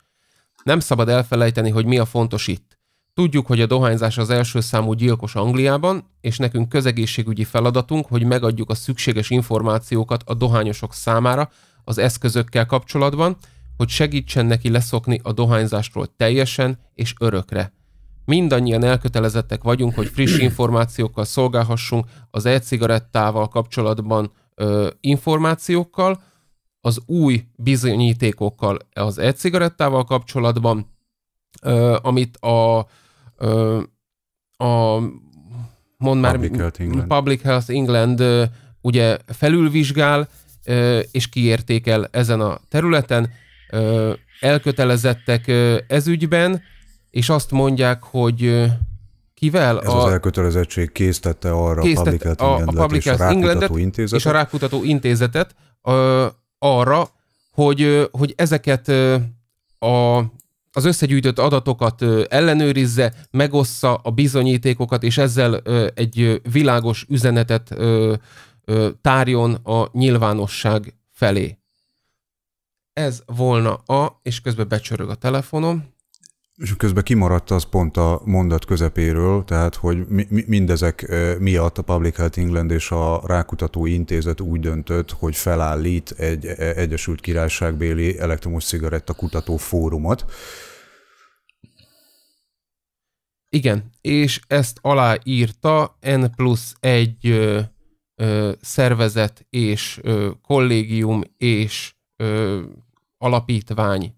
Nem szabad elfelejteni, hogy mi a fontos itt. Tudjuk, hogy a dohányzás az első számú gyilkos Angliában, és nekünk közegészségügyi feladatunk, hogy megadjuk a szükséges információkat a dohányosok számára az eszközökkel kapcsolatban, hogy segítsen neki leszokni a dohányzástól teljesen és örökre. Mindannyian elkötelezettek vagyunk, hogy friss <clears throat> információkkal szolgálhassunk az e-cigarettával kapcsolatban ö, információkkal, az új bizonyítékokkal az e-cigarettával kapcsolatban, ö, amit a, ö, a mond már Public Health England, Public Health England ö, ugye felülvizsgál, ö, és kiértékel ezen a területen elkötelezettek ez ügyben, és azt mondják, hogy kivel? Ez a, az elkötelezettség késztette arra késztette a Public Health Englandet, és, a és a Rákutató Intézetet ö, arra, hogy, hogy ezeket a, az összegyűjtött adatokat ellenőrizze, megossza a bizonyítékokat, és ezzel egy világos üzenetet tárjon a nyilvánosság felé ez volna a, és közben becsörög a telefonom. És közben kimaradt az pont a mondat közepéről, tehát hogy mi, mi, mindezek eh, miatt a Public Health England és a Rákutató Intézet úgy döntött, hogy felállít egy e, Egyesült Királyságbéli elektromos cigaretta kutató fórumot. Igen, és ezt aláírta N plusz egy ö, ö, szervezet és ö, kollégium és ö, alapítvány,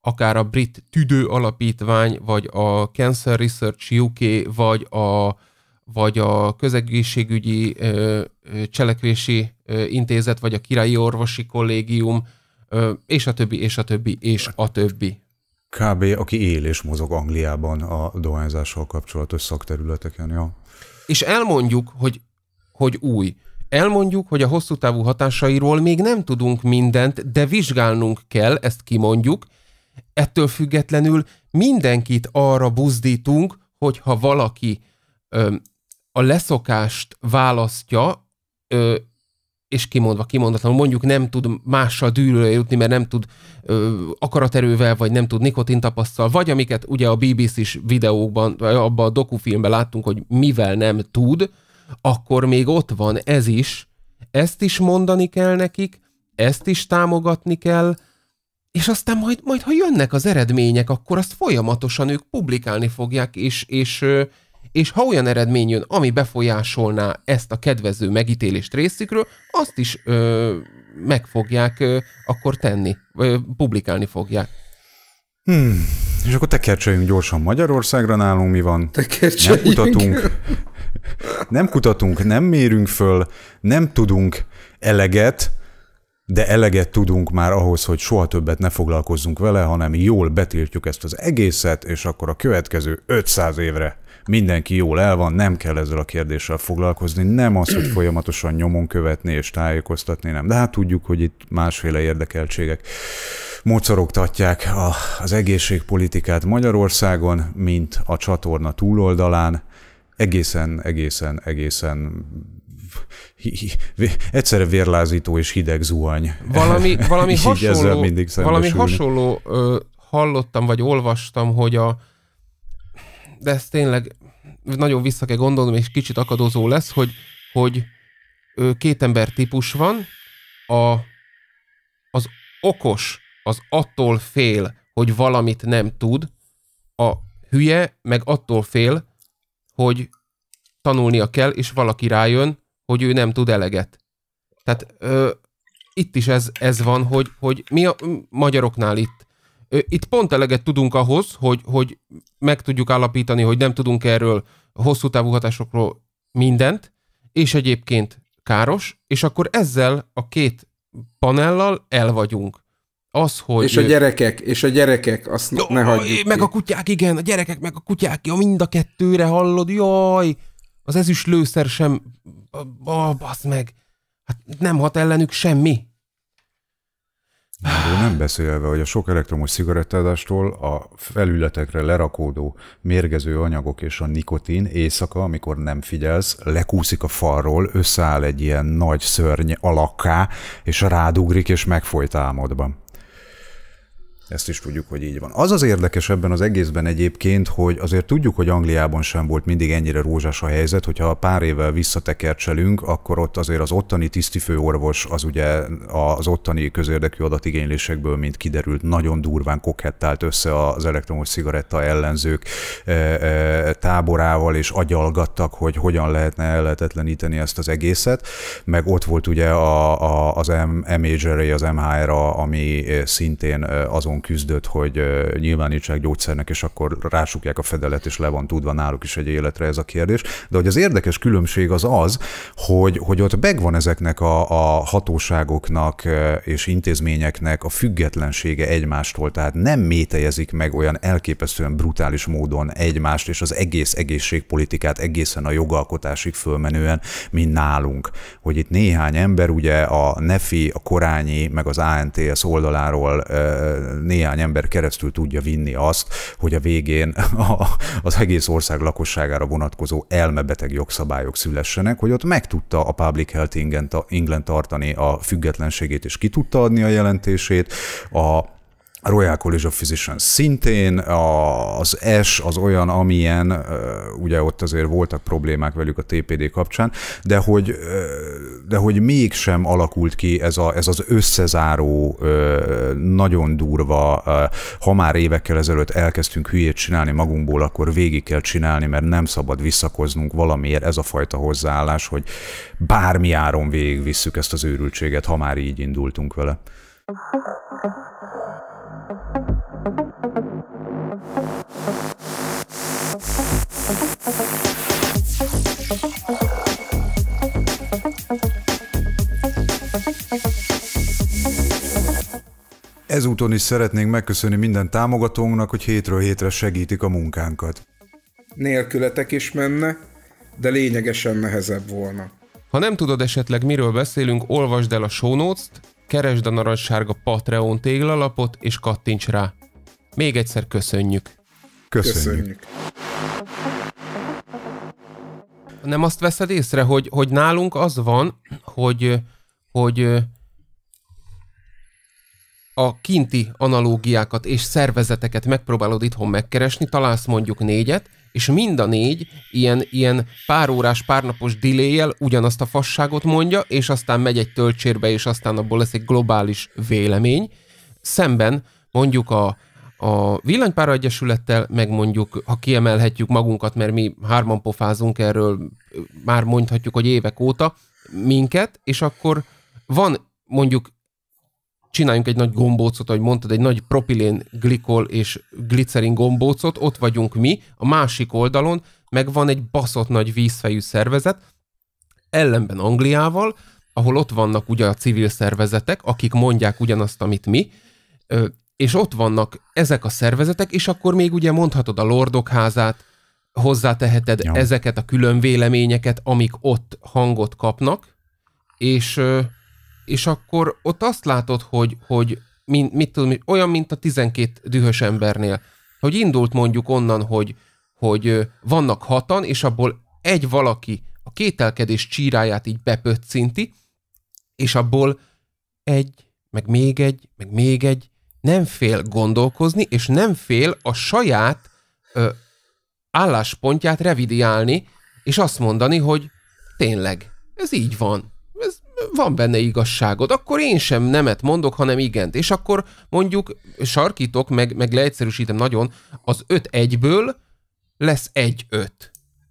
akár a brit tüdő alapítvány, vagy a Cancer Research UK, vagy a, vagy a közegészségügyi ö, cselekvési ö, intézet, vagy a királyi orvosi kollégium, ö, és a többi, és a többi, és a többi. Kb. aki él és mozog Angliában a dohányzással kapcsolatos szakterületeken, ja. És elmondjuk, hogy, hogy új. Elmondjuk, hogy a hosszú távú hatásairól még nem tudunk mindent, de vizsgálnunk kell, ezt kimondjuk. Ettől függetlenül mindenkit arra buzdítunk, hogy ha valaki ö, a leszokást választja, ö, és kimondva, kimondatlanul mondjuk nem tud mással dűlőre jutni, mert nem tud ö, akaraterővel, vagy nem tud nikotintapasztal, vagy amiket ugye a BBC-s videókban, vagy abban a dokufilmben láttunk, hogy mivel nem tud, akkor még ott van ez is, ezt is mondani kell nekik, ezt is támogatni kell, és aztán majd, majd ha jönnek az eredmények, akkor azt folyamatosan ők publikálni fogják, és, és, és ha olyan eredmény jön, ami befolyásolná ezt a kedvező megítélést részükről, azt is ö, meg fogják ö, akkor tenni, ö, publikálni fogják. Hmm. És akkor tekercsöljünk gyorsan Magyarországra, nálunk mi van? Tekercsöljünk. Nem kutatunk, nem kutatunk, nem mérünk föl, nem tudunk eleget, de eleget tudunk már ahhoz, hogy soha többet ne foglalkozzunk vele, hanem jól betiltjuk ezt az egészet, és akkor a következő 500 évre mindenki jól el van, nem kell ezzel a kérdéssel foglalkozni, nem az, hogy folyamatosan nyomon követni és tájékoztatni, nem. De hát tudjuk, hogy itt másféle érdekeltségek mocorogtatják az egészségpolitikát Magyarországon, mint a csatorna túloldalán, egészen, egészen, egészen egyszerre vérlázító és hideg zuhany. Valami, <laughs> valami hasonló, mindig valami hasonló ö, hallottam, vagy olvastam, hogy a de ez tényleg nagyon vissza kell gondolnom, és kicsit akadozó lesz, hogy, hogy ö, két ember típus van, a, az okos az attól fél, hogy valamit nem tud, a hülye meg attól fél, hogy tanulnia kell, és valaki rájön, hogy ő nem tud eleget. Tehát ö, itt is ez, ez van, hogy, hogy mi a magyaroknál itt. Ö, itt pont eleget tudunk ahhoz, hogy, hogy meg tudjuk állapítani, hogy nem tudunk erről hosszú távú hatásokról mindent, és egyébként káros, és akkor ezzel a két panellal el vagyunk az, hogy... És a gyerekek, és a gyerekek, azt jó, ne hagyjuk Meg ki. a kutyák, igen, a gyerekek, meg a kutyák, jó mind a kettőre hallod, jaj, az ezüst lőszer sem, basz meg, hát nem hat ellenük semmi. Arról nem beszélve, hogy a sok elektromos cigarettázástól a felületekre lerakódó mérgező anyagok és a nikotin éjszaka, amikor nem figyelsz, lekúszik a falról, összeáll egy ilyen nagy szörny alakká, és rádugrik, és megfolyt álmodban. Ezt is tudjuk, hogy így van. Az az érdekes ebben az egészben egyébként, hogy azért tudjuk, hogy Angliában sem volt mindig ennyire rózsás a helyzet, hogyha pár évvel visszatekercselünk, akkor ott azért az ottani tisztifőorvos az ugye az ottani közérdekű adatigénylésekből, mint kiderült, nagyon durván kokettált össze az elektromos cigaretta ellenzők e, e, táborával, és agyalgattak, hogy hogyan lehetne ellehetetleníteni ezt az egészet. Meg ott volt ugye a, a, az M, MHRA, az MHRA, ami e, szintén azon küzdött, hogy nyilvánítsák gyógyszernek, és akkor rásukják a fedelet, és le van tudva náluk is egy életre ez a kérdés. De hogy az érdekes különbség az az, hogy, hogy ott megvan ezeknek a, a hatóságoknak és intézményeknek a függetlensége egymástól, tehát nem métejezik meg olyan elképesztően brutális módon egymást és az egész egészségpolitikát egészen a jogalkotásig fölmenően, mint nálunk. Hogy itt néhány ember ugye a NEFI, a Korányi, meg az ANTS oldaláról néhány ember keresztül tudja vinni azt, hogy a végén a, az egész ország lakosságára vonatkozó elmebeteg jogszabályok szülessenek, hogy ott meg tudta a Public Health England tartani a függetlenségét, és ki tudta adni a jelentését, a a Royal College of Physicians szintén, az S az olyan, amilyen, ugye ott azért voltak problémák velük a TPD kapcsán, de hogy, de hogy mégsem alakult ki ez, a, ez az összezáró, nagyon durva, ha már évekkel ezelőtt elkezdtünk hülyét csinálni magunkból, akkor végig kell csinálni, mert nem szabad visszakoznunk valamiért ez a fajta hozzáállás, hogy bármi áron végigvisszük ezt az őrültséget, ha már így indultunk vele. Ezúton is szeretnénk megköszönni minden támogatónknak, hogy hétről hétre segítik a munkánkat. Nélkületek is menne, de lényegesen nehezebb volna. Ha nem tudod esetleg miről beszélünk, olvasd el a show notes t keresd a narancssárga Patreon téglalapot és kattints rá. Még egyszer köszönjük. Köszönjük. köszönjük. Nem azt veszed észre, hogy, hogy nálunk az van, hogy, hogy a kinti analógiákat és szervezeteket megpróbálod itthon megkeresni, találsz mondjuk négyet, és mind a négy ilyen, ilyen pár órás, párnapos diléjel ugyanazt a fasságot mondja, és aztán megy egy töltsérbe, és aztán abból lesz egy globális vélemény. Szemben mondjuk a, a Villanypára Egyesülettel, meg mondjuk, ha kiemelhetjük magunkat, mert mi hárman pofázunk erről, már mondhatjuk, hogy évek óta, minket, és akkor van mondjuk csináljunk egy nagy gombócot, ahogy mondtad, egy nagy propilén, glikol és glicerin gombócot, ott vagyunk mi, a másik oldalon meg van egy baszott nagy vízfejű szervezet, ellenben Angliával, ahol ott vannak ugye a civil szervezetek, akik mondják ugyanazt, amit mi, és ott vannak ezek a szervezetek, és akkor még ugye mondhatod a Lordok házát, hozzáteheted ja. ezeket a külön véleményeket, amik ott hangot kapnak, és és akkor ott azt látod, hogy, hogy min, mit tudom, olyan, mint a 12 dühös embernél, hogy indult mondjuk onnan, hogy, hogy vannak hatan, és abból egy valaki a kételkedés csíráját így bepöccinti, és abból egy, meg még egy, meg még egy, nem fél gondolkozni, és nem fél a saját ö, álláspontját revidiálni, és azt mondani, hogy tényleg, ez így van van benne igazságod, akkor én sem nemet mondok, hanem igent. És akkor mondjuk sarkítok, meg, meg leegyszerűsítem nagyon, az 5-1-ből lesz 1-5,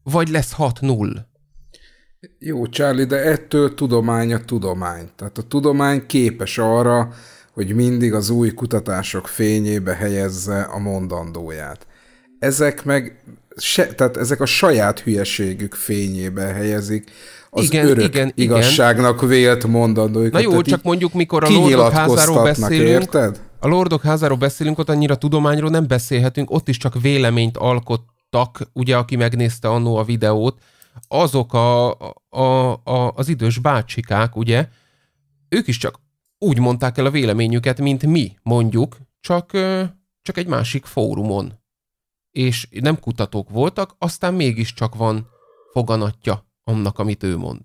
vagy lesz 6-0. Jó, Charlie, de ettől tudomány a tudomány. Tehát a tudomány képes arra, hogy mindig az új kutatások fényébe helyezze a mondandóját. Ezek meg se, tehát ezek a saját hülyeségük fényébe helyezik az igen, örök igen, igazságnak igen. vélt mondandóikat. Na jó, tehát csak mondjuk mikor a Lordok házáról beszélünk, érted? a Lordok házáról beszélünk, ott annyira tudományról nem beszélhetünk, ott is csak véleményt alkottak, ugye, aki megnézte annó a videót, azok a, a, a, az idős bácsikák, ugye, ők is csak úgy mondták el a véleményüket, mint mi, mondjuk, csak, csak egy másik fórumon és nem kutatók voltak, aztán mégiscsak van foganatja annak, amit ő mond.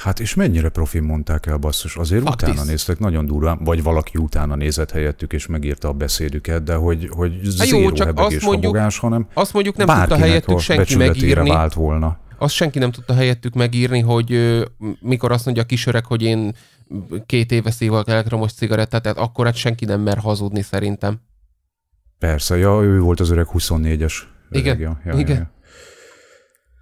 Hát és mennyire profi mondták el basszus, azért Faktis. utána néztek nagyon durván, vagy valaki utána nézett helyettük és megírta a beszédüket, de hogy, hogy hát zéró jó, csak azt mondjuk, habogás, hanem azt mondjuk nem tudta helyettük senki megírni. Vált volna. Azt senki nem tudta helyettük megírni, hogy mikor azt mondja a kisöreg, hogy én két éve szívok elektromos cigarettát, tehát akkor hát senki nem mer hazudni szerintem. Persze, ja, ő volt az öreg 24-es. Igen, ja, igen. Ja, ja.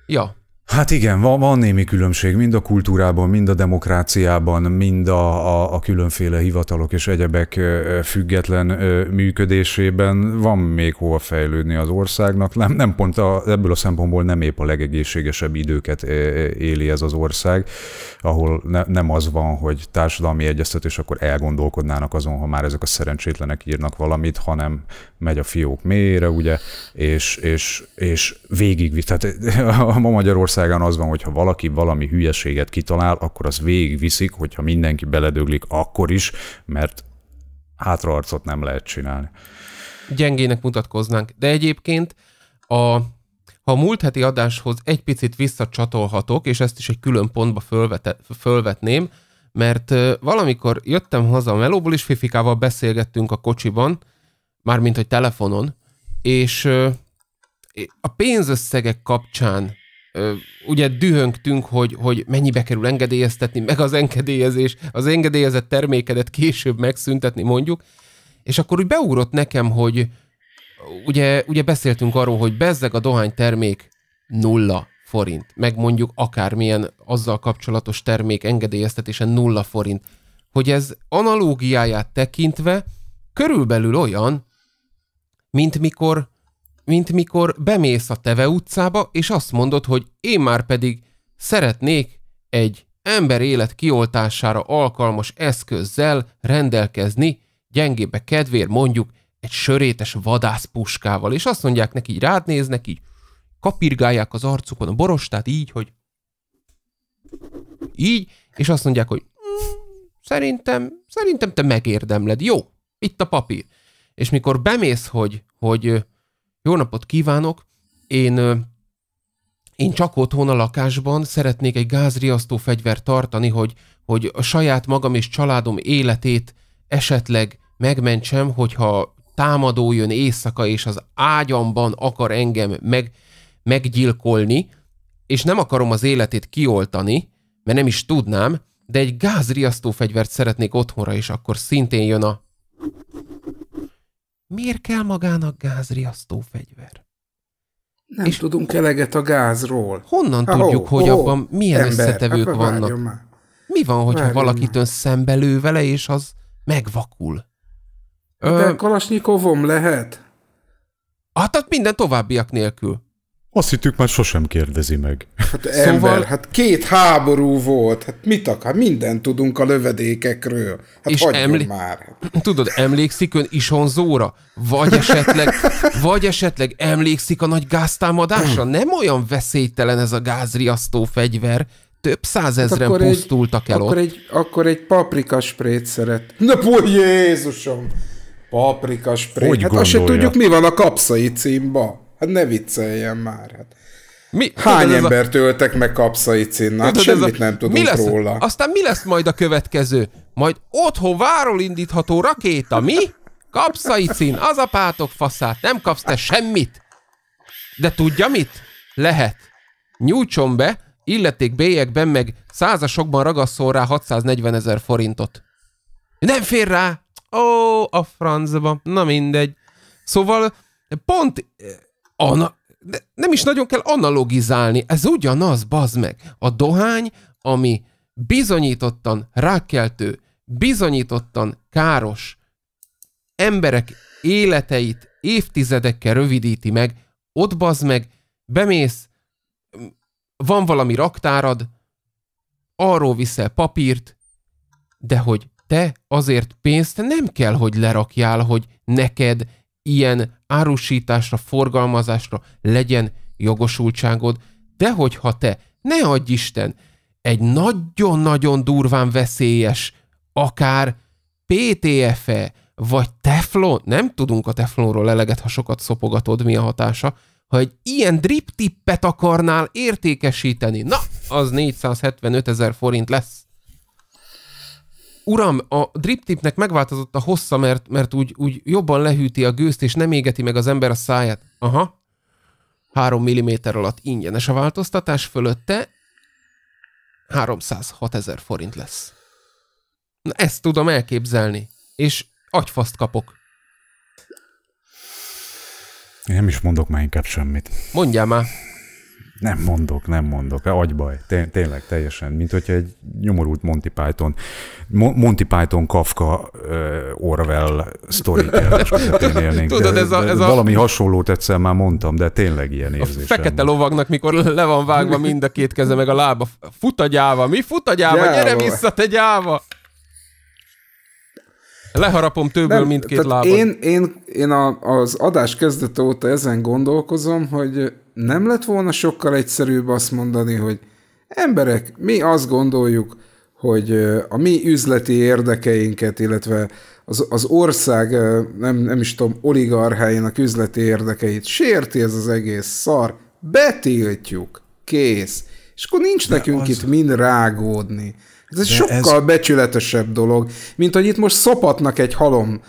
ja, Hát igen, van, van némi különbség mind a kultúrában, mind a demokráciában, mind a, a, a különféle hivatalok és egyebek független működésében. Van még hova fejlődni az országnak. Nem, nem pont a, ebből a szempontból nem épp a legegészségesebb időket éli ez az ország, ahol ne, nem az van, hogy társadalmi egyeztetés, akkor elgondolkodnának azon, ha már ezek a szerencsétlenek írnak valamit, hanem megy a fiók mélyére, ugye, és, és, és végig, tehát <laughs> a ma Magyarország Magyarországon az van, hogy ha valaki valami hülyeséget kitalál, akkor az végigviszik, hogyha mindenki beledöglik akkor is, mert hátraarcot nem lehet csinálni. Gyengének mutatkoznánk. De egyébként a ha a múlt heti adáshoz egy picit visszacsatolhatok, és ezt is egy külön pontba fölvete, fölvetném, mert valamikor jöttem haza a melóból, és Fifikával beszélgettünk a kocsiban, mármint hogy telefonon, és a pénzösszegek kapcsán ugye dühöngtünk, hogy, hogy mennyibe kerül engedélyeztetni, meg az engedélyezés, az engedélyezett termékedet később megszüntetni mondjuk, és akkor úgy beugrott nekem, hogy ugye, ugye beszéltünk arról, hogy bezzeg a dohánytermék nulla forint, meg mondjuk akármilyen azzal kapcsolatos termék engedélyeztetése nulla forint, hogy ez analógiáját tekintve körülbelül olyan, mint mikor mint mikor bemész a Teve utcába, és azt mondod, hogy én már pedig szeretnék egy ember élet kioltására alkalmas eszközzel rendelkezni, gyengébe kedvér mondjuk egy sörétes vadászpuskával, és azt mondják neki, így rád néznek, így kapirgálják az arcukon a borostát, így, hogy így, és azt mondják, hogy mm, szerintem, szerintem te megérdemled, jó, itt a papír. És mikor bemész, hogy, hogy jó napot kívánok! Én, én csak otthon a lakásban szeretnék egy gázriasztó fegyvert tartani, hogy, hogy a saját magam és családom életét esetleg megmentsem, hogyha támadó jön éjszaka, és az ágyamban akar engem meg, meggyilkolni, és nem akarom az életét kioltani, mert nem is tudnám, de egy gázriasztó fegyvert szeretnék otthonra, és akkor szintén jön a Miért kell magának gázriasztó fegyver? Nem és tudunk eleget a gázról. Honnan ha, tudjuk, ho, hogy ho, abban milyen ember, összetevők hát vannak? Már. Mi van, hogyha várjon valakit ön szembe lő vele, és az megvakul? De Ö... Kalasnyikovom lehet? Hát, hát minden továbbiak nélkül. Azt hittük már sosem kérdezi meg. Hát szóval... ember, hát két háború volt, hát mit akar, hát mindent tudunk a lövedékekről. Hát és emlé... már. <clears throat> Tudod, emlékszik ön Isonzóra? Vagy esetleg, <laughs> vagy esetleg emlékszik a nagy gáztámadásra? Nem olyan veszélytelen ez a gázriasztó fegyver, több százezren hát pusztultak egy, el akkor ott. Egy, akkor egy paprikasprét szeret. Na, bó, Jézusom! Paprikasprét. Hogy hát gondolja? azt se tudjuk, mi van a kapszai címba. Hát ne vicceljen már. Hát. Mi? Hány tudod, embert a... öltek meg kapszai cinnát? Hát tudod, semmit a... nem tudunk mi lesz, róla. Aztán mi lesz majd a következő? Majd otthon váról indítható rakéta, mi? Kapszai cín, az a pátok faszát, nem kapsz te semmit. De tudja mit? Lehet. Nyújtson be, illeték bélyekben meg százasokban ragasszol rá 640 ezer forintot. Nem fér rá! Ó, a francba. Na mindegy. Szóval pont Ana, de nem is nagyon kell analogizálni, ez ugyanaz, bazd meg. A dohány, ami bizonyítottan rákkeltő, bizonyítottan káros emberek életeit évtizedekkel rövidíti meg, ott bazd meg, bemész, van valami raktárad, arról viszel papírt, de hogy te azért pénzt nem kell, hogy lerakjál, hogy neked ilyen árusításra, forgalmazásra legyen jogosultságod, de hogyha te, ne adj Isten, egy nagyon-nagyon durván veszélyes, akár PTFE, vagy teflon, nem tudunk a teflonról eleget, ha sokat szopogatod, mi a hatása, ha egy ilyen drip tippet akarnál értékesíteni, na, az 475 ezer forint lesz uram, a drip tipnek megváltozott a hossza, mert, mert úgy, úgy jobban lehűti a gőzt, és nem égeti meg az ember a száját. Aha. 3 mm alatt ingyenes a változtatás, fölötte 306 ezer forint lesz. Na, ezt tudom elképzelni, és agyfaszt kapok. Én nem is mondok már inkább semmit. Mondjál már. Nem mondok, nem mondok. Agybaj. tényleg, teljesen. Mint hogyha egy nyomorult Monty Python, Monty Python, Kafka, Orwell sztori <laughs> élnénk. Tudod, ez a, ez de a... Valami hasonlót egyszer már mondtam, de tényleg ilyen érzés. A fekete lovagnak, mikor le van vágva mind a két keze, meg a lába. Fut a gyáva, mi fut a gyáva, gyáva. gyere vissza, te gyáva! Leharapom többől mindkét lábad. Én, én, én a, az adás kezdete óta ezen gondolkozom, hogy nem lett volna sokkal egyszerűbb azt mondani, hogy emberek, mi azt gondoljuk, hogy a mi üzleti érdekeinket, illetve az, az ország, nem, nem is tudom, oligarcháinak üzleti érdekeit sérti ez az egész szar, betiltjuk, kész. És akkor nincs De nekünk az... itt mind rágódni. Ez egy sokkal ez... becsületesebb dolog, mint hogy itt most szopatnak egy halom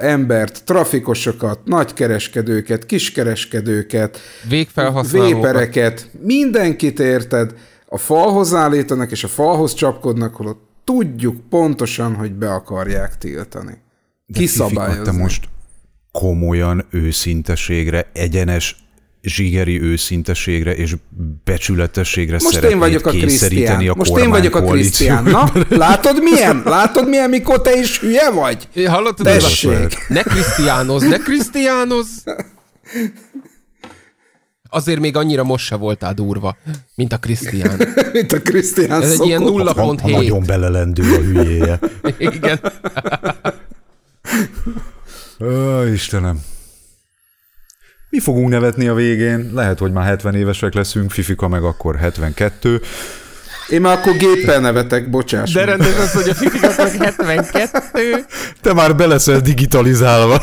embert, trafikosokat, nagykereskedőket, kiskereskedőket, vépereket, mindenkit érted, a falhoz állítanak, és a falhoz csapkodnak, hol tudjuk pontosan, hogy be akarják tiltani. Kiszabályozni. most komolyan őszinteségre, egyenes zsigeri őszinteségre és becsületességre Most én vagyok a Krisztián. Most én vagyok a Krisztián. Na, <laughs> látod milyen? Látod milyen, mikor te is hülye vagy? É, hallottad? Tessék. Ne Krisztiánoz, ne Krisztiánoz! Azért még annyira most se voltál durva, mint a Krisztián. <laughs> mint a Krisztián Ez egy ilyen 0.7. Ha nagyon belelendő a hülyéje. <laughs> Igen. Ó, Istenem. Mi fogunk nevetni a végén, lehet, hogy már 70 évesek leszünk, Fifika meg akkor 72. Én már akkor géppel nevetek, bocsáss. De rendben az, hogy a Fifika 72. Te már beleszel digitalizálva.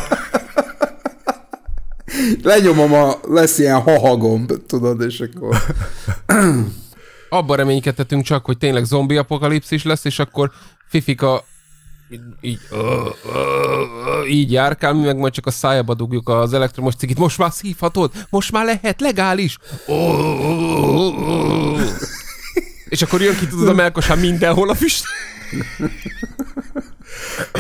Lenyomom a, lesz ilyen hahagomb, tudod, és akkor... Abban reménykedhetünk csak, hogy tényleg zombi apokalipszis lesz, és akkor Fifika így, ö, ö, ö, így járkál, mi meg majd csak a szájába dugjuk az elektromos cigit. Most már szívhatod, most már lehet, legális. És akkor jön ki, tudod, a melkosán mindenhol a füst. <laughs>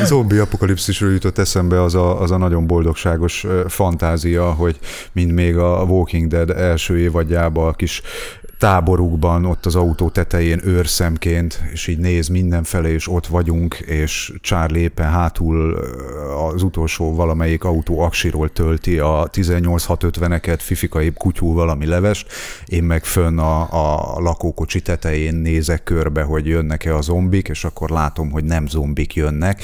Zombi apokalipszisről jutott eszembe az a, az a nagyon boldogságos fantázia, hogy mind még a Walking Dead első évadjába a kis táborukban, ott az autó tetején őrszemként, és így néz mindenfelé, és ott vagyunk, és csár lépe hátul az utolsó valamelyik autó aksiról tölti a 18650-eket, fifikai kutyú valami levest, én meg fönn a, a lakókocsi tetején nézek körbe, hogy jönnek-e a zombik, és akkor látom, hogy nem zombik jönnek,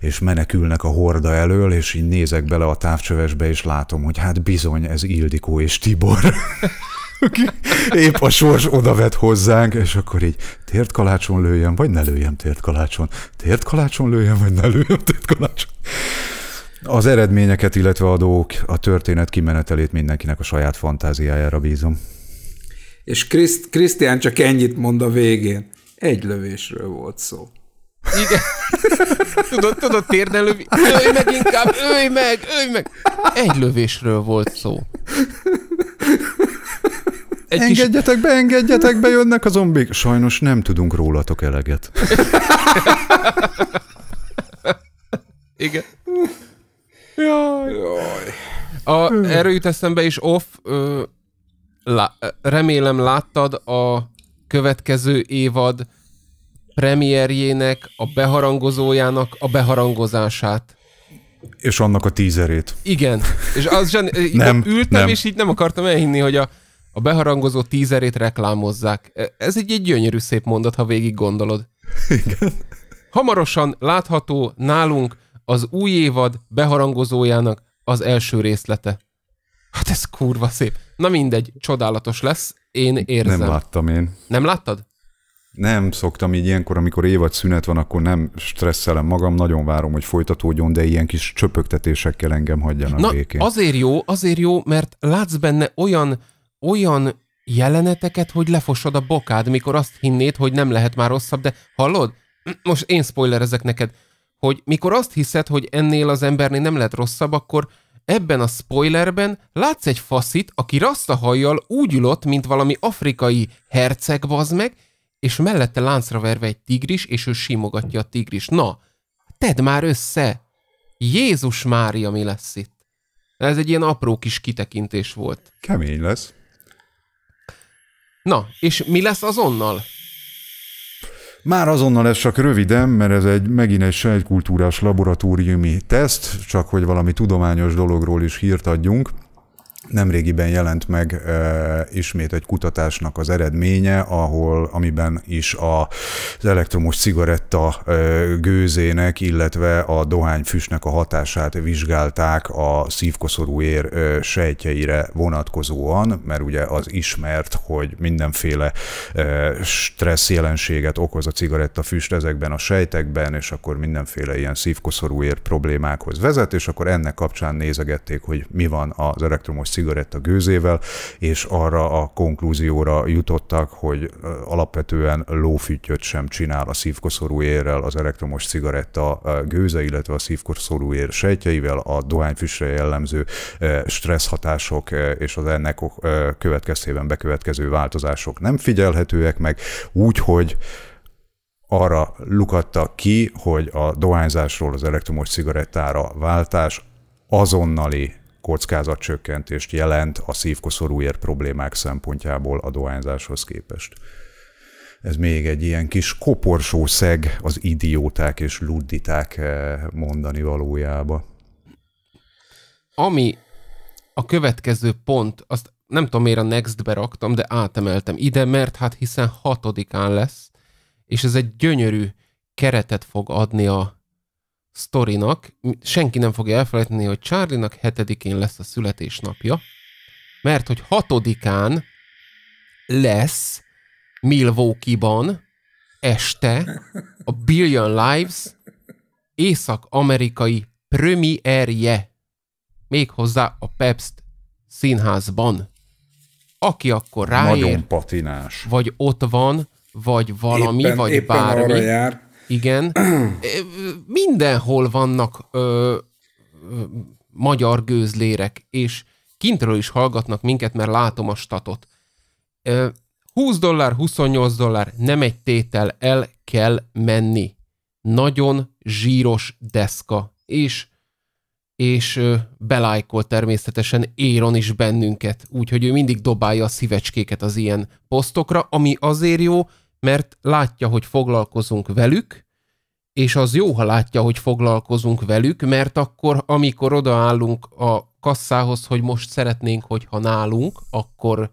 és menekülnek a horda elől, és így nézek bele a távcsövesbe, és látom, hogy hát bizony ez Ildikó és Tibor. <laughs> <laughs> épp a sors oda vet hozzánk, és akkor így tért kalácson lőjem, vagy ne lőjem tért kalácson, tért kalácson lőjem, vagy ne lőjem tért kalácson. Az eredményeket, illetve a dolgok, a történet kimenetelét mindenkinek a saját fantáziájára bízom. És Kriszt, Krisztián csak ennyit mond a végén. Egy lövésről volt szó. Igen. <laughs> Tudod, tudod, térden lövi. Ölj meg inkább, ölj meg, ölj meg. Egy lövésről volt szó egy engedjetek kis... be, engedjetek be, jönnek a zombik. Sajnos nem tudunk rólatok eleget. <laughs> Igen. Jaj. Jaj. A, erről jut eszembe is off. Ö, lá, remélem láttad a következő évad premierjének, a beharangozójának a beharangozását. És annak a tízerét. Igen. És az zseni- nem, ültem, nem. és így nem akartam elhinni, hogy a a beharangozó tízerét reklámozzák. E, ez egy, egy gyönyörű szép mondat, ha végig gondolod. Igen. Hamarosan látható nálunk az új évad beharangozójának az első részlete. Hát ez kurva szép. Na mindegy, csodálatos lesz, én érzem. Nem láttam én. Nem láttad? Nem szoktam így ilyenkor, amikor évad szünet van, akkor nem stresszelem magam, nagyon várom, hogy folytatódjon, de ilyen kis csöpögtetésekkel engem hagyjanak békén. azért jó, azért jó, mert látsz benne olyan olyan jeleneteket, hogy lefosod a bokád, mikor azt hinnéd, hogy nem lehet már rosszabb, de hallod? Most én spoilerezek neked, hogy mikor azt hiszed, hogy ennél az embernél nem lehet rosszabb, akkor ebben a spoilerben látsz egy faszit, aki hajjal úgy ülott, mint valami afrikai herceg meg, és mellette láncra verve egy tigris, és ő simogatja a tigris. Na, tedd már össze! Jézus Mária, mi lesz itt? Ez egy ilyen apró kis kitekintés volt. Kemény lesz. Na, és mi lesz azonnal? Már azonnal ez csak röviden, mert ez egy megint egy sejtkultúrás laboratóriumi teszt, csak hogy valami tudományos dologról is hírt adjunk. Nemrégiben jelent meg e, ismét egy kutatásnak az eredménye, ahol, amiben is a, az elektromos cigaretta e, gőzének, illetve a dohányfüstnek a hatását vizsgálták a szívkoszorúér e, sejtjeire vonatkozóan, mert ugye az ismert, hogy mindenféle e, stressz jelenséget okoz a füst ezekben a sejtekben, és akkor mindenféle ilyen szívkoszorúér problémákhoz vezet, és akkor ennek kapcsán nézegették, hogy mi van az elektromos cigarettafüstben, cigaretta gőzével, és arra a konklúzióra jutottak, hogy alapvetően lófüttyöt sem csinál a szívkoszorú érrel az elektromos cigaretta gőze, illetve a szívkoszorú ér sejtjeivel, a dohányfüstre jellemző stressz hatások és az ennek következtében bekövetkező változások nem figyelhetőek meg, úgyhogy arra lukatta ki, hogy a dohányzásról az elektromos cigarettára váltás azonnali kockázatcsökkentést jelent a szívkoszorúért problémák szempontjából a dohányzáshoz képest. Ez még egy ilyen kis koporsó szeg az idióták és ludditák eh, mondani valójába. Ami a következő pont, azt nem tudom miért a next beraktam, raktam, de átemeltem ide, mert hát hiszen hatodikán lesz, és ez egy gyönyörű keretet fog adni a sztorinak, senki nem fogja elfelejteni, hogy Charlie-nak hetedikén lesz a születésnapja, mert hogy hatodikán lesz Milwaukee-ban este a Billion Lives észak-amerikai premierje, méghozzá a Pepst színházban. Aki akkor ráér, Nagyon patinás. vagy ott van, vagy valami, éppen, vagy éppen bármi. Arra jár. Igen. <clears throat> Mindenhol vannak ö, ö, magyar gőzlérek, és kintről is hallgatnak minket, mert látom a statot. Ö, 20 dollár, 28 dollár, nem egy tétel, el kell menni. Nagyon zsíros deszka, és és belájkol természetesen Éron is bennünket, úgyhogy ő mindig dobálja a szívecskéket az ilyen posztokra, ami azért jó, mert látja, hogy foglalkozunk velük, és az jó, ha látja, hogy foglalkozunk velük, mert akkor, amikor odaállunk a kasszához, hogy most szeretnénk, hogyha nálunk, akkor,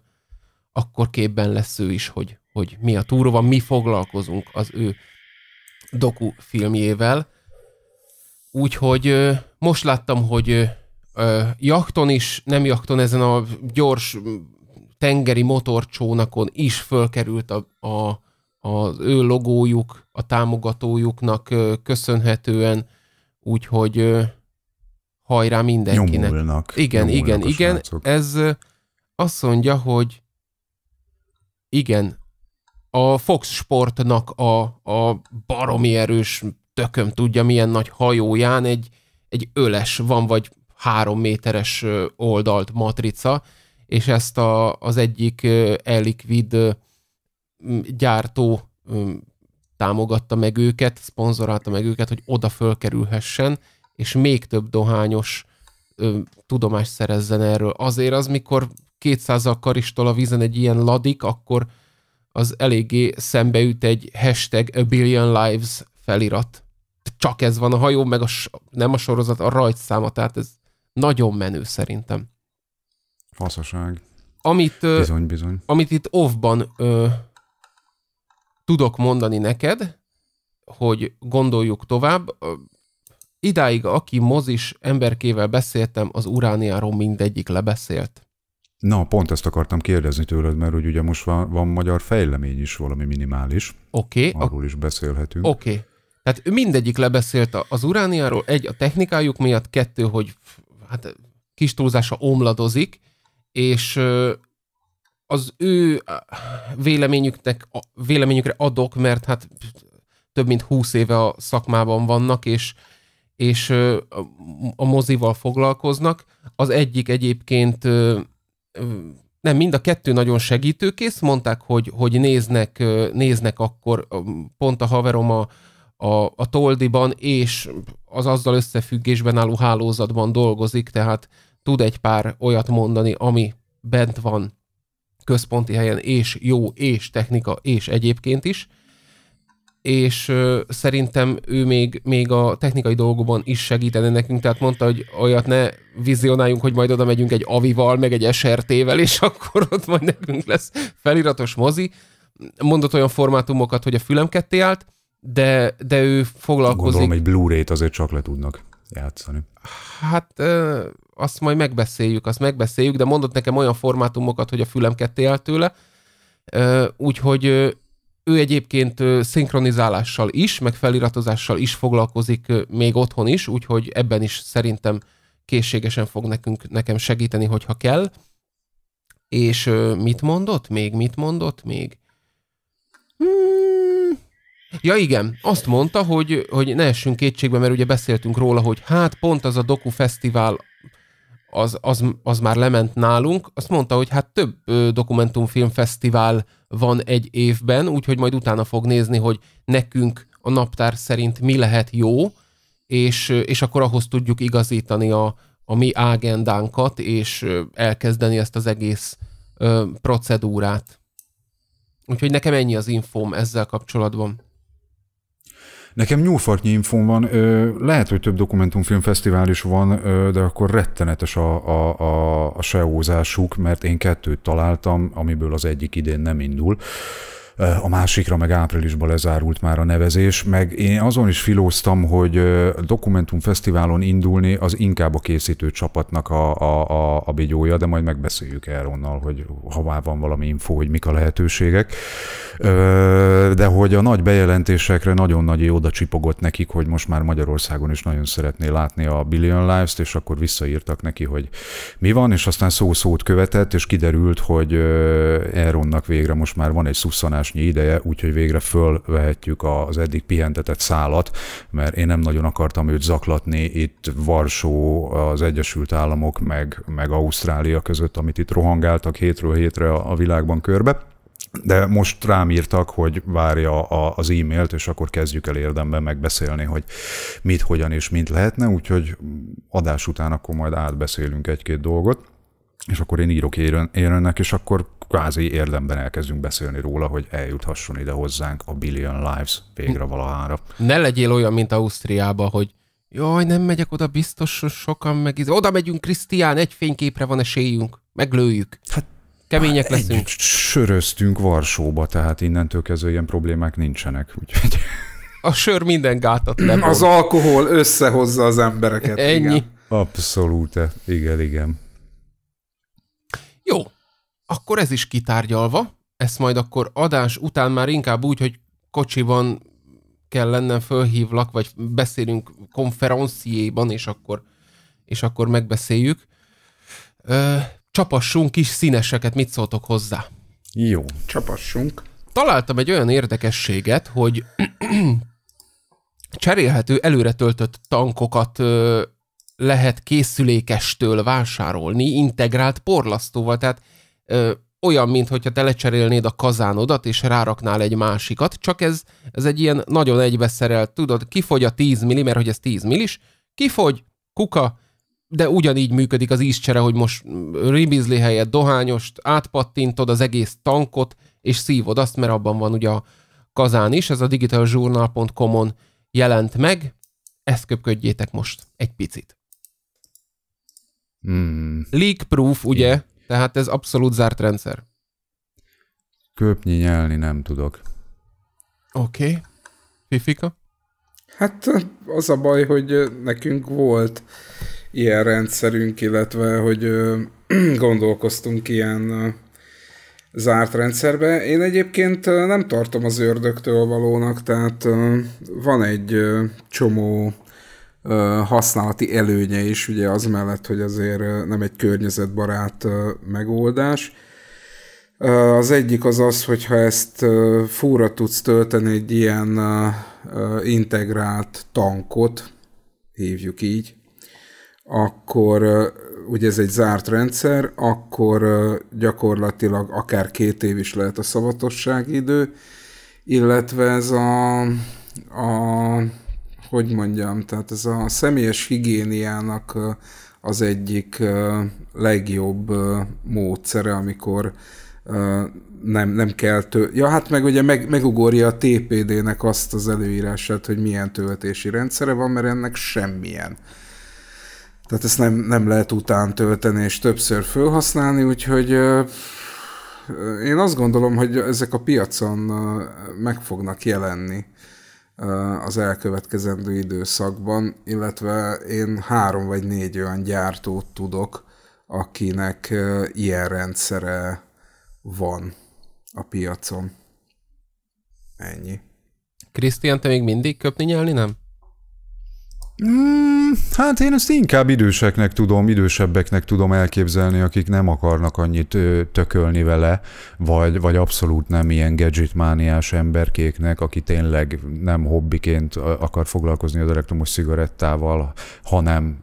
akkor képben lesz ő is, hogy, hogy mi a túra van, mi foglalkozunk az ő docu-filmjével, Úgyhogy most láttam, hogy jachton is, nem jachton, ezen a gyors tengeri motorcsónakon is fölkerült a, a az ő logójuk, a támogatójuknak köszönhetően, úgyhogy hajrá mindenkinek. Nyomulnak. Igen, Nyomulnak igen, igen. Srácok. Ez azt mondja, hogy igen, a Fox Sportnak a, a baromi erős tököm tudja milyen nagy hajóján egy, egy öles van, vagy három méteres oldalt matrica, és ezt a, az egyik elikvid gyártó támogatta meg őket, szponzorálta meg őket, hogy oda fölkerülhessen, és még több dohányos tudomást szerezzen erről. Azért az, mikor 200-al karistol a vízen egy ilyen ladik, akkor az eléggé szembeüt egy hashtag a billion lives felirat. Csak ez van a hajó, meg a, nem a sorozat, a rajtszáma, tehát ez nagyon menő szerintem. Faszaság. Amit, bizony, bizony. amit itt off-ban tudok mondani neked, hogy gondoljuk tovább. Idáig, aki mozis emberkével beszéltem, az Urániáról mindegyik lebeszélt. Na, pont ezt akartam kérdezni tőled, mert úgy ugye most van, van magyar fejlemény is, valami minimális. Oké. Okay, Arról is beszélhetünk. Oké. Okay. Tehát mindegyik lebeszélt az Urániáról, egy a technikájuk miatt, kettő, hogy hát kis túlzása omladozik, és az ő véleményüknek, véleményükre adok, mert hát több mint húsz éve a szakmában vannak, és, és a mozival foglalkoznak. Az egyik egyébként, nem, mind a kettő nagyon segítőkész, mondták, hogy, hogy néznek, néznek akkor, pont a haverom a, a, a Toldiban, és az azzal összefüggésben álló hálózatban dolgozik, tehát tud egy pár olyat mondani, ami bent van központi helyen, és jó, és technika, és egyébként is. És ö, szerintem ő még, még a technikai dolgokban is segítene nekünk, tehát mondta, hogy olyat ne vizionáljunk, hogy majd oda megyünk egy avival, meg egy SRT-vel, és <laughs> akkor ott majd nekünk lesz feliratos mozi. Mondott olyan formátumokat, hogy a fülem ketté állt, de, de ő foglalkozik... Gondolom, egy Blu-ray-t azért csak le tudnak játszani. Hát... Ö azt majd megbeszéljük, azt megbeszéljük, de mondott nekem olyan formátumokat, hogy a fülem ketté állt tőle, úgyhogy ő egyébként szinkronizálással is, meg feliratozással is foglalkozik még otthon is, úgyhogy ebben is szerintem készségesen fog nekünk, nekem segíteni, hogyha kell. És mit mondott még? Mit mondott még? Hmm. Ja igen, azt mondta, hogy, hogy ne essünk kétségbe, mert ugye beszéltünk róla, hogy hát pont az a Doku Fesztivál az, az, az már lement nálunk, azt mondta, hogy hát több ö, dokumentumfilmfesztivál van egy évben, úgyhogy majd utána fog nézni, hogy nekünk a naptár szerint mi lehet jó, és, és akkor ahhoz tudjuk igazítani a, a mi ágendánkat, és elkezdeni ezt az egész ö, procedúrát. Úgyhogy nekem ennyi az infóm ezzel kapcsolatban. Nekem nyúlfartnyi infón van, ö, lehet, hogy több dokumentumfilmfesztivál is van, ö, de akkor rettenetes a, a, a, a seózásuk, mert én kettőt találtam, amiből az egyik idén nem indul. A másikra meg áprilisban lezárult már a nevezés, meg én azon is filóztam, hogy dokumentumfesztiválon indulni az inkább a készítő csapatnak a, a, a, a bigyója, de majd megbeszéljük onnal, hogy ha már van valami info, hogy mik a lehetőségek de hogy a nagy bejelentésekre nagyon nagy oda csipogott nekik, hogy most már Magyarországon is nagyon szeretné látni a Billion Lives-t, és akkor visszaírtak neki, hogy mi van, és aztán szó-szót követett, és kiderült, hogy Elronnak végre most már van egy szusszanásnyi ideje, úgyhogy végre fölvehetjük az eddig pihentetett szállat, mert én nem nagyon akartam őt zaklatni itt Varsó, az Egyesült Államok, meg, meg Ausztrália között, amit itt rohangáltak hétről hétre a világban körbe de most rám írtak, hogy várja a, az e-mailt, és akkor kezdjük el érdemben megbeszélni, hogy mit, hogyan és mint lehetne, úgyhogy adás után akkor majd átbeszélünk egy-két dolgot, és akkor én írok Érennek, és akkor kvázi érdemben elkezdünk beszélni róla, hogy eljuthasson ide hozzánk a Billion Lives végre valahára. Ne legyél olyan, mint Ausztriába, hogy jaj, nem megyek oda, biztos sokan meg... Izé- oda megyünk, Krisztián, egy fényképre van esélyünk, meglőjük. Hát Kemények hát, leszünk. Söröztünk Varsóba, tehát innentől kezdve ilyen problémák nincsenek. Úgyhogy... A sör minden gátat <clears throat> lebont. Az alkohol összehozza az embereket. Ennyi. Igen. Abszolút, e, igen, igen. Jó, akkor ez is kitárgyalva. Ezt majd akkor adás után már inkább úgy, hogy kocsiban kell lennem, fölhívlak, vagy beszélünk konferenciéban, és akkor, és akkor megbeszéljük. Ö, csapassunk kis színeseket, mit szóltok hozzá? Jó. Csapassunk. Találtam egy olyan érdekességet, hogy <clears throat> cserélhető előre töltött tankokat ö, lehet készülékestől vásárolni integrált porlasztóval, tehát ö, olyan, mintha te lecserélnéd a kazánodat, és ráraknál egy másikat, csak ez, ez egy ilyen nagyon egybeszerelt, tudod, kifogy a 10 milli, mert hogy ez 10 millis, kifogy, kuka, de ugyanígy működik az ízcsere, hogy most ribizli helyett dohányost, átpattintod az egész tankot, és szívod azt, mert abban van ugye a kazán is, ez a digitaljournal.com-on jelent meg, ezt köpködjétek most egy picit. Hmm. Leak-proof, ugye? Igen. Tehát ez abszolút zárt rendszer. Köpnyi nyelni nem tudok. Oké. Okay. Fifika? Hát az a baj, hogy nekünk volt ilyen rendszerünk, illetve hogy ö, <clears throat> gondolkoztunk ilyen ö, zárt rendszerbe. Én egyébként nem tartom az ördögtől valónak, tehát ö, van egy ö, csomó használati előnye is, ugye az mellett, hogy azért nem egy környezetbarát megoldás. Az egyik az az, hogyha ezt fúra tudsz tölteni egy ilyen integrált tankot, hívjuk így, akkor ugye ez egy zárt rendszer, akkor gyakorlatilag akár két év is lehet a szavatossági idő, illetve ez a, a hogy mondjam, tehát ez a személyes higiéniának az egyik legjobb módszere, amikor nem, nem kell tő... Ja, hát meg ugye meg, megugorja a TPD-nek azt az előírását, hogy milyen töltési rendszere van, mert ennek semmilyen. Tehát ezt nem, nem lehet után tölteni és többször felhasználni, úgyhogy én azt gondolom, hogy ezek a piacon meg fognak jelenni az elkövetkezendő időszakban, illetve én három vagy négy olyan gyártót tudok, akinek ilyen rendszere van a piacon. Ennyi. Krisztián, te még mindig köpni nyelni, nem? Mm, Hát én ezt inkább időseknek tudom, idősebbeknek tudom elképzelni, akik nem akarnak annyit ö, tökölni vele, vagy, vagy abszolút nem ilyen gadgetmániás emberkéknek, aki tényleg nem hobbiként akar foglalkozni az elektromos cigarettával, hanem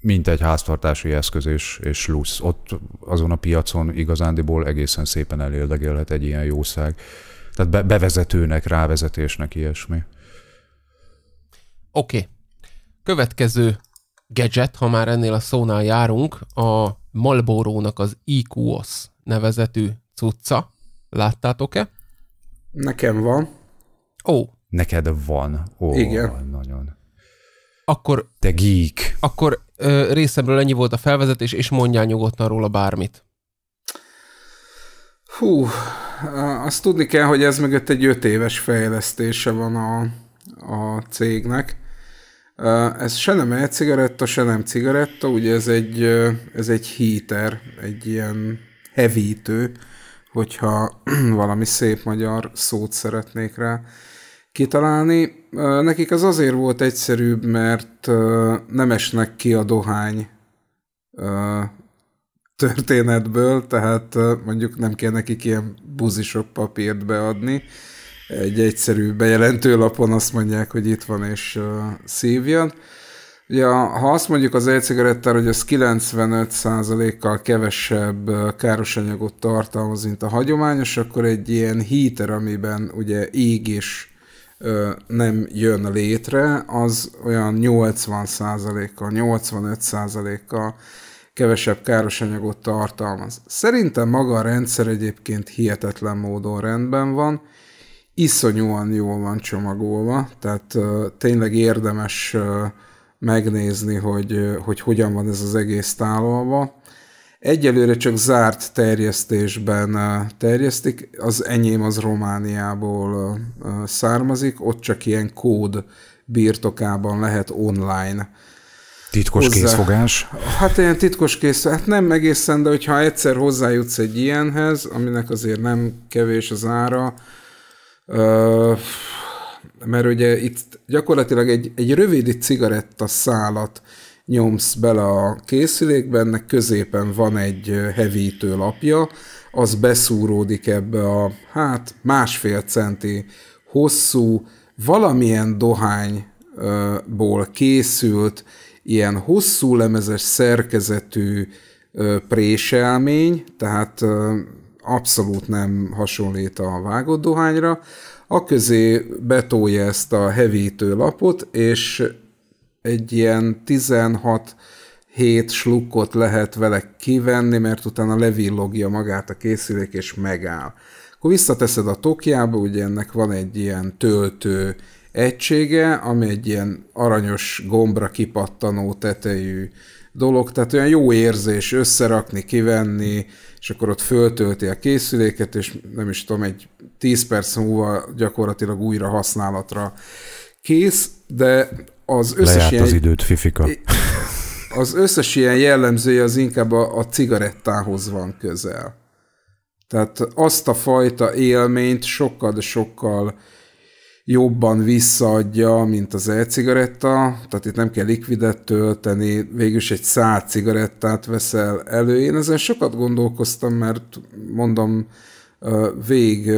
mint egy háztartási eszköz és, és lusz. Ott azon a piacon igazándiból egészen szépen eléldegélhet egy ilyen jószág. Tehát be, bevezetőnek, rávezetésnek ilyesmi. Oké. Okay. Következő gadget, ha már ennél a szónál járunk, a Malboro-nak az IQOS e nevezetű cucca. Láttátok-e? Nekem van. Ó. Neked van. Ó, Igen. Nagyon. Akkor... Te geek. Akkor ö, részemről ennyi volt a felvezetés, és mondjál nyugodtan róla bármit. Hú, azt tudni kell, hogy ez mögött egy öt éves fejlesztése van a, a cégnek ez se nem e-cigaretta, se nem cigaretta, ugye ez egy, ez egy heater, egy ilyen hevítő, hogyha <clears throat> valami szép magyar szót szeretnék rá kitalálni. Nekik ez azért volt egyszerűbb, mert nem esnek ki a dohány történetből, tehát mondjuk nem kell nekik ilyen buzisok papírt beadni, egy egyszerű bejelentő lapon azt mondják, hogy itt van és uh, szívjon. Ja ha azt mondjuk az e-cigarettára, hogy az 95%-kal kevesebb károsanyagot tartalmaz, mint a hagyományos, akkor egy ilyen híter, amiben ugye ö, nem jön létre, az olyan 80%-kal, 85%-kal kevesebb károsanyagot tartalmaz. Szerintem maga a rendszer egyébként hihetetlen módon rendben van, iszonyúan jól van csomagolva, tehát uh, tényleg érdemes uh, megnézni, hogy, uh, hogy hogyan van ez az egész tálalva. Egyelőre csak zárt terjesztésben terjesztik, az enyém az Romániából származik, ott csak ilyen kód birtokában lehet online Titkos hozzá... készfogás? Hát ilyen titkos kész, hát nem egészen, de hogyha egyszer hozzájutsz egy ilyenhez, aminek azért nem kevés az ára, mert ugye itt gyakorlatilag egy, egy rövid cigaretta szálat nyomsz bele a készülékbe, ennek középen van egy hevítő lapja, az beszúródik ebbe a hát másfél centi hosszú, valamilyen dohányból készült, ilyen hosszú lemezes szerkezetű préselmény, tehát abszolút nem hasonlít a vágott dohányra, a közé betolja ezt a hevítő lapot, és egy ilyen 16 hét slukkot lehet vele kivenni, mert utána levillogja magát a készülék, és megáll. Akkor visszateszed a tokjába, ugye ennek van egy ilyen töltő egysége, ami egy ilyen aranyos gombra kipattanó tetejű dolog, tehát olyan jó érzés összerakni, kivenni, és akkor ott föltölti a készüléket, és nem is tudom, egy 10 perc múlva gyakorlatilag újra használatra kész, de az összes Lejárt ilyen... az időt, Fifika. Az összes ilyen jellemzője az inkább a, a cigarettához van közel. Tehát azt a fajta élményt sokkal, de sokkal jobban visszaadja, mint az e-cigaretta, tehát itt nem kell likvidet tölteni, végülis egy száz cigarettát veszel elő. Én ezen sokat gondolkoztam, mert mondom, vég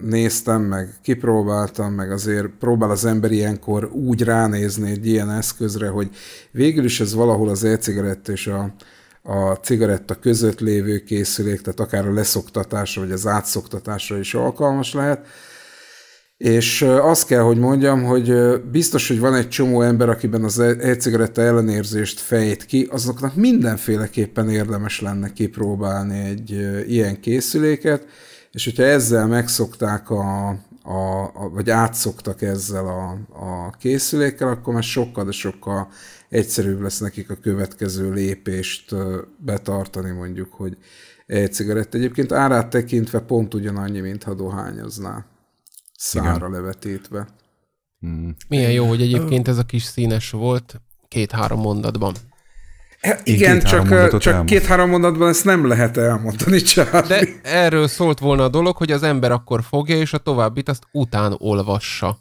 néztem, meg kipróbáltam, meg azért próbál az ember ilyenkor úgy ránézni egy ilyen eszközre, hogy végül is ez valahol az e cigarett és a, a cigaretta között lévő készülék, tehát akár a leszoktatásra vagy az átszoktatásra is alkalmas lehet és azt kell, hogy mondjam, hogy biztos, hogy van egy csomó ember, akiben az e-, e-cigaretta ellenérzést fejt ki, azoknak mindenféleképpen érdemes lenne kipróbálni egy ilyen készüléket, és hogyha ezzel megszokták, a, a, a, vagy átszoktak ezzel a, a készülékkel, akkor már sokkal, de sokkal egyszerűbb lesz nekik a következő lépést betartani, mondjuk, hogy egy cigaretta. Egyébként árát tekintve pont ugyanannyi, mint ha dohányoznál szára Igen. levetítve. Mm. Milyen jó, hogy egyébként ez a kis színes volt két-három mondatban. E, igen, két, csak, csak két-három mondatban ezt nem lehet elmondani, Charlie. De erről szólt volna a dolog, hogy az ember akkor fogja, és a továbbit azt után olvassa.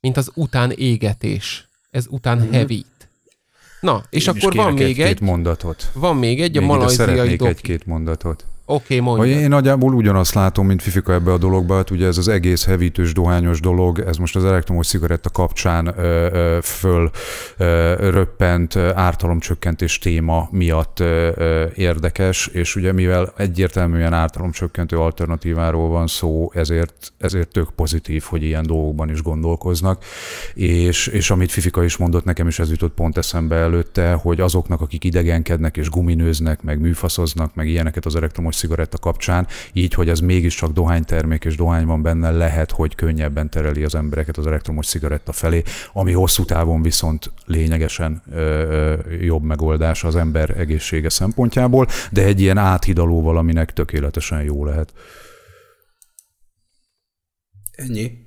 Mint az után égetés. Ez után mm-hmm. hevít. Na, és Én akkor van még egy, egy mondatot. Van még egy, még a malajziai doki. egy-két mondatot. Oké, okay, mondja. Én nagyjából ugyanazt látom, mint Fifika ebbe a dologba, hát ugye ez az egész hevítős, dohányos dolog, ez most az elektromos cigaretta kapcsán ö, ö, föl ö, röppent ártalomcsökkentés téma miatt ö, érdekes, és ugye mivel egyértelműen ártalomcsökkentő alternatíváról van szó, ezért, ezért tök pozitív, hogy ilyen dolgokban is gondolkoznak, és, és amit Fifika is mondott, nekem is ez jutott pont eszembe előtte, hogy azoknak, akik idegenkednek és guminőznek, meg műfaszoznak, meg ilyeneket az elektromos cigaretta kapcsán, így, hogy ez mégiscsak dohánytermék és dohány van benne, lehet, hogy könnyebben tereli az embereket az elektromos cigaretta felé, ami hosszú távon viszont lényegesen ö, ö, jobb megoldás az ember egészsége szempontjából, de egy ilyen áthidaló valaminek tökéletesen jó lehet. Ennyi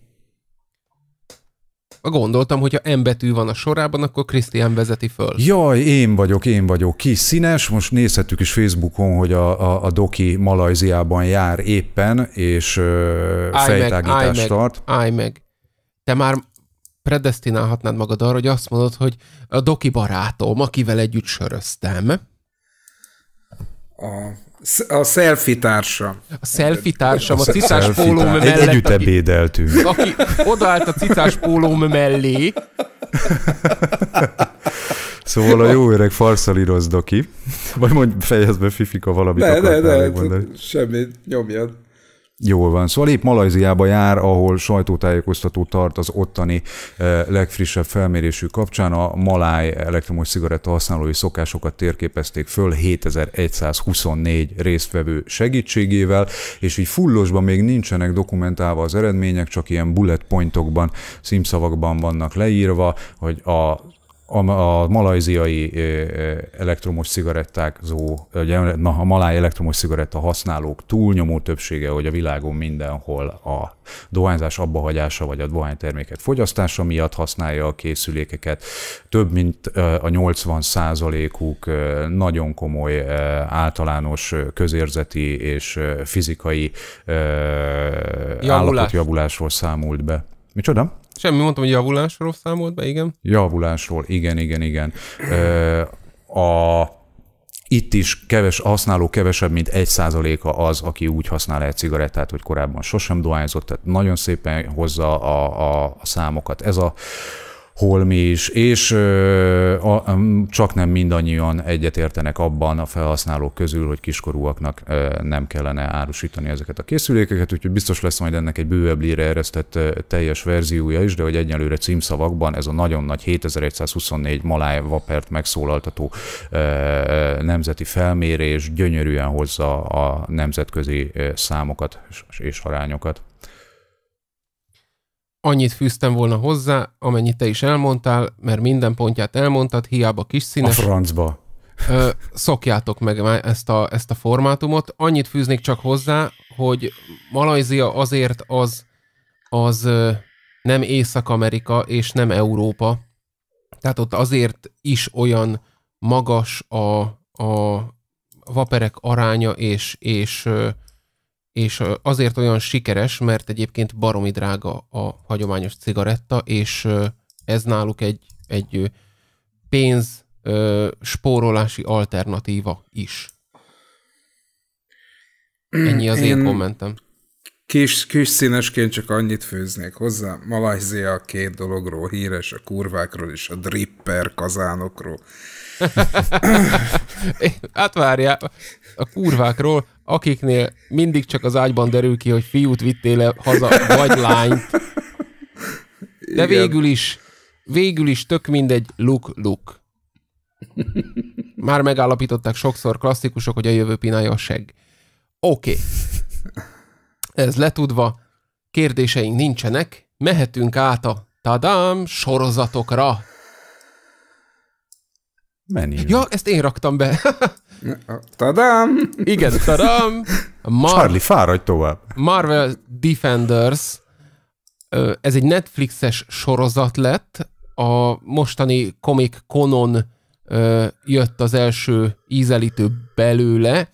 gondoltam, hogy ha M betű van a sorában, akkor Krisztián vezeti föl. Jaj, én vagyok, én vagyok. Kis színes, most nézhettük is Facebookon, hogy a, a, a Doki Malajziában jár éppen, és ö, fejtágítást tart. Állj meg, Te már predestinálhatnád magad arra, hogy azt mondod, hogy a Doki barátom, akivel együtt söröztem. A a selfie társa A selfie társam, a cicás pólóm mellett. Egy együtt ebédeltünk. Aki, aki odaállt a cicás pólóm mellé. Szóval a jó öreg farszalírozd Doki. Vagy mondj, fejezd be Fifika valamit. Ne, ne, ne, mondani. semmi, nyomjad. Jól van. Szóval épp Malajziába jár, ahol sajtótájékoztató tart az ottani eh, legfrissebb felmérésű kapcsán. A maláj elektromos cigaretta használói szokásokat térképezték föl 7124 résztvevő segítségével, és így fullosban még nincsenek dokumentálva az eredmények, csak ilyen bullet pointokban, szímszavakban vannak leírva, hogy a a, a malajziai elektromos cigaretták, ugye, na, a maláj elektromos cigaretta használók túlnyomó többsége, hogy a világon mindenhol a dohányzás abbahagyása vagy a dohányterméket fogyasztása miatt használja a készülékeket. Több mint a 80 százalékuk nagyon komoly általános közérzeti és fizikai Javulás. állapotjavulásról számolt be. Micsoda? Semmi, mondtam, hogy javulásról számolt be, igen. Javulásról, igen, igen, igen. A, itt is keves, használó kevesebb, mint egy százaléka az, aki úgy használ egy cigarettát, hogy korábban sosem dohányzott, tehát nagyon szépen hozza a, a, a számokat. Ez a Holmi is, és ö, a, csak nem mindannyian egyetértenek abban a felhasználók közül, hogy kiskorúaknak ö, nem kellene árusítani ezeket a készülékeket, úgyhogy biztos lesz majd ennek egy bővebb lére eresztett ö, teljes verziója is, de hogy egyelőre címszavakban ez a nagyon nagy 7124 maláj vapert megszólaltató ö, nemzeti felmérés gyönyörűen hozza a nemzetközi számokat és, és arányokat annyit fűztem volna hozzá, amennyit te is elmondtál, mert minden pontját elmondtad, hiába kis színes. A francba. Ö, szokjátok meg ezt a, ezt a formátumot. Annyit fűznék csak hozzá, hogy Malajzia azért az, az nem Észak-Amerika és nem Európa. Tehát ott azért is olyan magas a, a vaperek aránya és, és és azért olyan sikeres, mert egyébként baromi drága a hagyományos cigaretta, és ez náluk egy, egy pénz spórolási alternatíva is. Ennyi az én, én kommentem. Kis, kis színesként csak annyit főznék hozzá. Malajzia a két dologról híres, a kurvákról és a dripper kazánokról. <laughs> hát várjál, a kurvákról akiknél mindig csak az ágyban derül ki, hogy fiút vittél haza, vagy lányt. De Igen. végül is, végül is tök mindegy, luk-luk. Már megállapították sokszor klasszikusok, hogy a jövő pinája a seg. Oké. Okay. Ez letudva, kérdéseink nincsenek, mehetünk át a tadám sorozatokra menü. Ja, ezt én raktam be. <laughs> tadam! Igen, tadam! Mar- Charlie, fáradj tovább. Marvel Defenders, ez egy Netflixes sorozat lett, a mostani Comic Conon jött az első ízelítő belőle,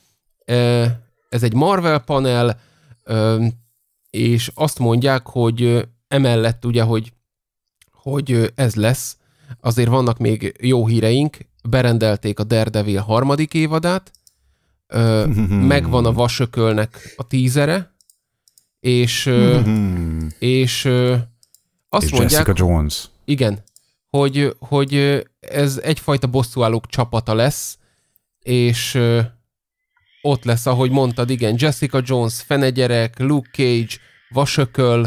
ez egy Marvel panel, és azt mondják, hogy emellett ugye, hogy, hogy ez lesz, azért vannak még jó híreink, berendelték a Daredevil harmadik évadát, ö, <laughs> megvan a vasökölnek a tízere, és, ö, <laughs> és ö, azt és mondják... Jessica Jones. Igen, hogy, hogy ez egyfajta bosszúállók csapata lesz, és ott lesz, ahogy mondtad, igen, Jessica Jones, Fenegyerek, Luke Cage, Vasököl,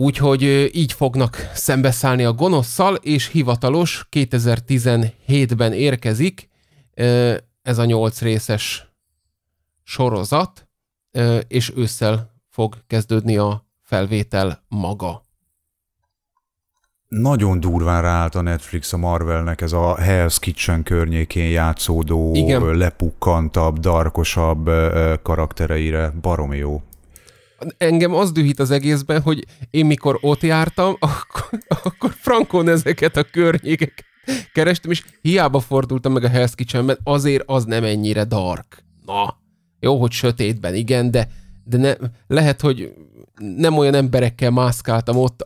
Úgyhogy így fognak szembeszállni a gonoszszal, és hivatalos 2017-ben érkezik ez a nyolc részes sorozat, és ősszel fog kezdődni a felvétel maga. Nagyon durván ráállt a Netflix a Marvelnek ez a Hell's Kitchen környékén játszódó, Igen. lepukkantabb, darkosabb karaktereire. Baromi jó engem az dühít az egészben, hogy én mikor ott jártam, <laughs> akkor, akkor frankon ezeket a környékeket kerestem, és hiába fordultam meg a Hell's mert azért az nem ennyire dark. Na, jó, hogy sötétben, igen, de, de ne, lehet, hogy nem olyan emberekkel mászkáltam ott,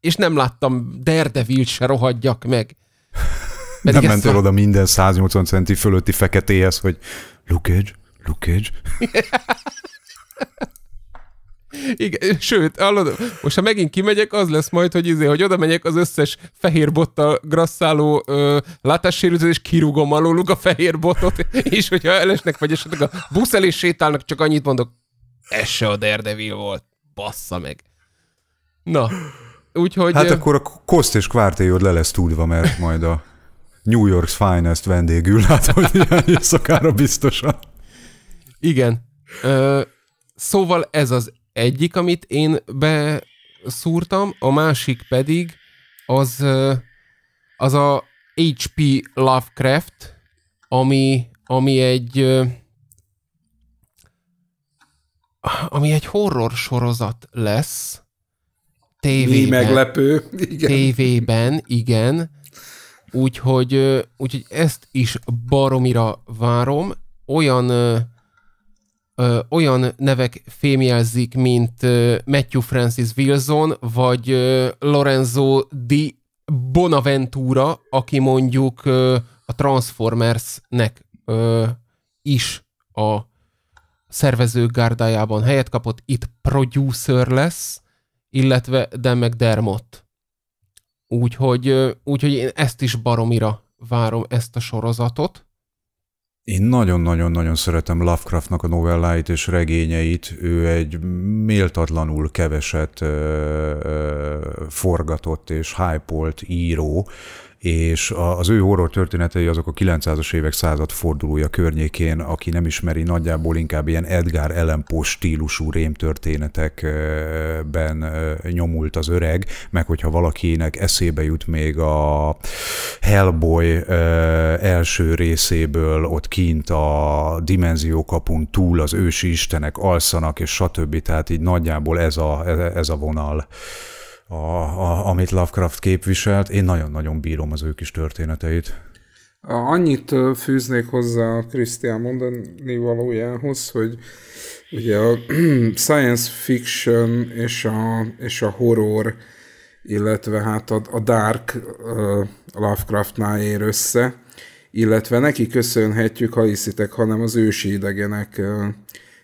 és nem láttam derdevilt se rohadjak meg. <laughs> Pedig nem mentél a... oda minden 180 centi fölötti feketéhez, hogy Luke Lukács. Luke igen, sőt, hallod, most ha megint kimegyek, az lesz majd, hogy izé, hogy oda megyek, az összes fehér bottal grasszáló ö, látássérültet, és kirúgom alóluk a fehér botot, <laughs> és hogyha elesnek, vagy esetleg a busz elé sétálnak, csak annyit mondok, ez se a Daredevil volt, bassza meg. Na, úgyhogy... Hát akkor a koszt és kvártéjod le lesz tudva, mert majd a New York's Finest vendégül hát, hogy ilyen éjszakára biztosan. Igen. Ö, szóval ez az egyik, amit én beszúrtam, a másik pedig az, az a H.P. Lovecraft, ami, ami egy ami egy horror sorozat lesz, tévében. Mi meglepő. Igen. Tévében, igen. Úgyhogy, úgyhogy ezt is baromira várom. Olyan ö, olyan nevek fémjelzik, mint ö, Matthew Francis Wilson, vagy ö, Lorenzo Di Bonaventura, aki mondjuk ö, a Transformersnek ö, is a szervező gárdájában helyet kapott, itt producer lesz, illetve Dan McDermott. Úgyhogy, úgyhogy én ezt is baromira várom, ezt a sorozatot. Én nagyon-nagyon-nagyon szeretem Lovecraftnak a novelláit és regényeit. Ő egy méltatlanul keveset ö, ö, forgatott és hype író, és az ő horror történetei azok a 900-as évek század fordulója környékén, aki nem ismeri, nagyjából inkább ilyen Edgar Allan Poe stílusú rémtörténetekben nyomult az öreg, meg hogyha valakinek eszébe jut még a Hellboy első részéből, ott kint a dimenziókapun túl az ősi istenek alszanak, és stb. Tehát így nagyjából ez a, ez a vonal a, a, amit Lovecraft képviselt. Én nagyon-nagyon bírom az ő kis történeteit. Annyit fűznék hozzá a Krisztián mondani valójához, hogy ugye a <clears throat> science fiction és a, és a horror, illetve hát a, a dark Lovecraftnál ér össze, illetve neki köszönhetjük, ha hiszitek, hanem az ősi idegenek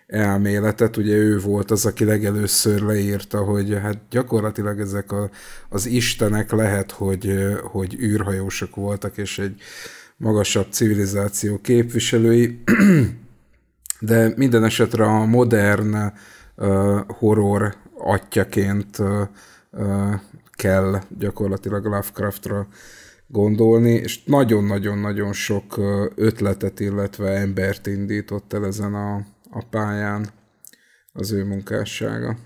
elméletet. Ugye ő volt az, aki legelőször leírta, hogy hát gyakorlatilag ezek a, az istenek lehet, hogy, hogy űrhajósok voltak, és egy magasabb civilizáció képviselői, de minden esetre a modern uh, horror atyaként uh, kell gyakorlatilag Lovecraftra gondolni, és nagyon-nagyon-nagyon sok ötletet, illetve embert indított el ezen a, a pályán az ő munkássága.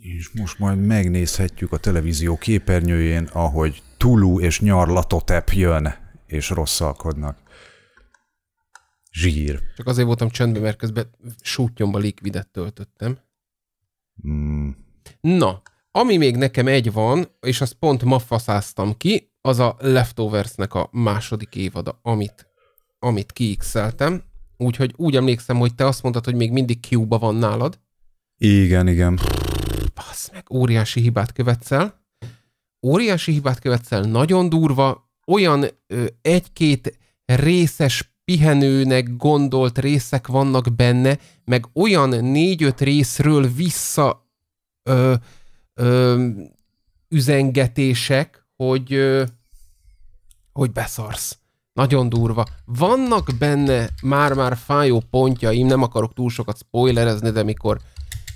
És most majd megnézhetjük a televízió képernyőjén, ahogy Tulu és Nyarlatotep jön, és rosszalkodnak. Zsír. Csak azért voltam csöndben, mert közben sútnyomba likvidet töltöttem. Mm. Na, ami még nekem egy van, és azt pont ma faszáztam ki, az a Leftoversnek a második évada, amit, amit kiixeltem. Úgyhogy úgy emlékszem, hogy te azt mondtad, hogy még mindig Q-ba van nálad. Igen, igen. Basz meg, óriási hibát követsz el. Óriási hibát követsz el, nagyon durva, olyan ö, egy-két részes pihenőnek gondolt részek vannak benne, meg olyan négy-öt részről vissza ö, ö, üzengetések, hogy ö, hogy beszarsz. Nagyon durva. Vannak benne már-már fájó pontjaim, nem akarok túl sokat spoilerezni, de mikor,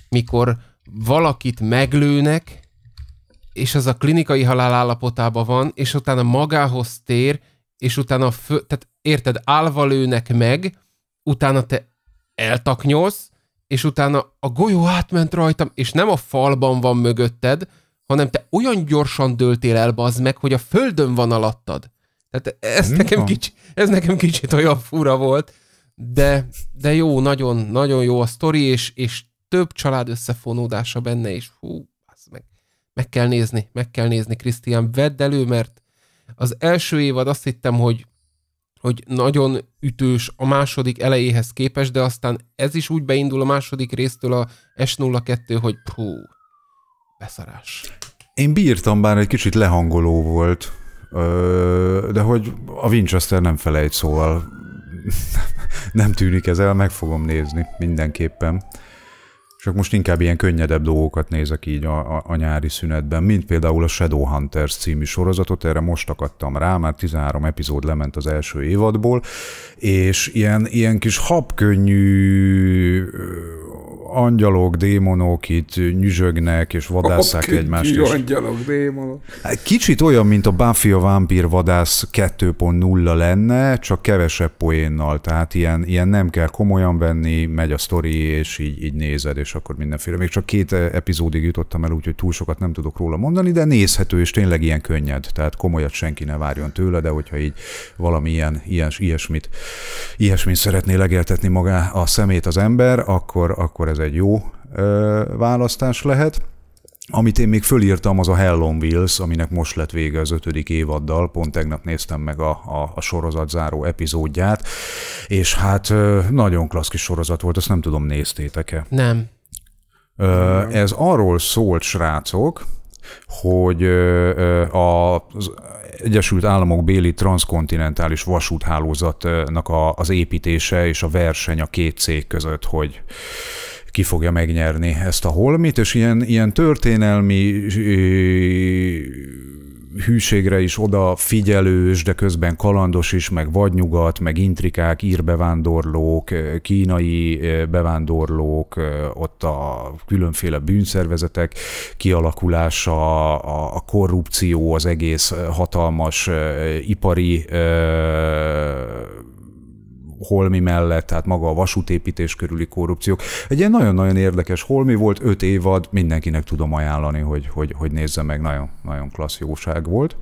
mikor valakit meglőnek, és az a klinikai halál állapotában van, és utána magához tér, és utána, fő, tehát érted, állva lőnek meg, utána te eltaknyolsz, és utána a golyó átment rajtam, és nem a falban van mögötted, hanem te olyan gyorsan döltél el, bazd meg, hogy a földön van alattad. Tehát ez Mi nekem, kicsi, ez nekem kicsit olyan fura volt, de, de jó, nagyon, nagyon jó a sztori, és, és több család összefonódása benne, és hú, az meg, meg kell nézni, meg kell nézni, Krisztián, vedd elő, mert az első évad azt hittem, hogy, hogy nagyon ütős a második elejéhez képest, de aztán ez is úgy beindul a második résztől a S02, hogy hú, beszarás. Én bírtam, bár egy kicsit lehangoló volt de hogy a Winchester nem felejt, szóval <laughs> nem tűnik ez el meg fogom nézni mindenképpen. Csak most inkább ilyen könnyedebb dolgokat nézek így a, a, a nyári szünetben, mint például a Shadowhunters című sorozatot, erre most akadtam rá, már 13 epizód lement az első évadból, és ilyen, ilyen kis habkönnyű angyalok, démonok itt nyüzsögnek és vadásszák oh, egymást. Is. angyalok, démonok. Hát kicsit olyan, mint a Buffy a vampir vadász 2.0 lenne, csak kevesebb poénnal, tehát ilyen, ilyen nem kell komolyan venni, megy a sztori, és így, így nézed, és akkor mindenféle. Még csak két epizódig jutottam el, úgyhogy túl sokat nem tudok róla mondani, de nézhető, és tényleg ilyen könnyed, tehát komolyat senki ne várjon tőle, de hogyha így valami ilyen, ilyen ilyesmit, ilyesmit szeretné legeltetni magá a szemét az ember, akkor, akkor ez egy jó választás lehet. Amit én még fölírtam, az a Hell on Wheels, aminek most lett vége az ötödik évaddal, pont tegnap néztem meg a, a, a sorozat záró epizódját, és hát nagyon klassz kis sorozat volt, azt nem tudom, néztétek-e? Nem. Ez arról szólt, srácok, hogy az Egyesült Államok béli transzkontinentális vasúthálózatnak az építése és a verseny a két cég között, hogy ki fogja megnyerni ezt a holmit, és ilyen, ilyen történelmi hűségre is odafigyelős, de közben kalandos is, meg vadnyugat, meg intrikák, írbevándorlók, kínai bevándorlók, ott a különféle bűnszervezetek kialakulása, a korrupció, az egész hatalmas ipari Holmi mellett, tehát maga a vasútépítés körüli korrupciók. Egy ilyen nagyon-nagyon érdekes Holmi volt, öt évad, mindenkinek tudom ajánlani, hogy, hogy, hogy nézze meg, nagyon, nagyon klassz jóság volt.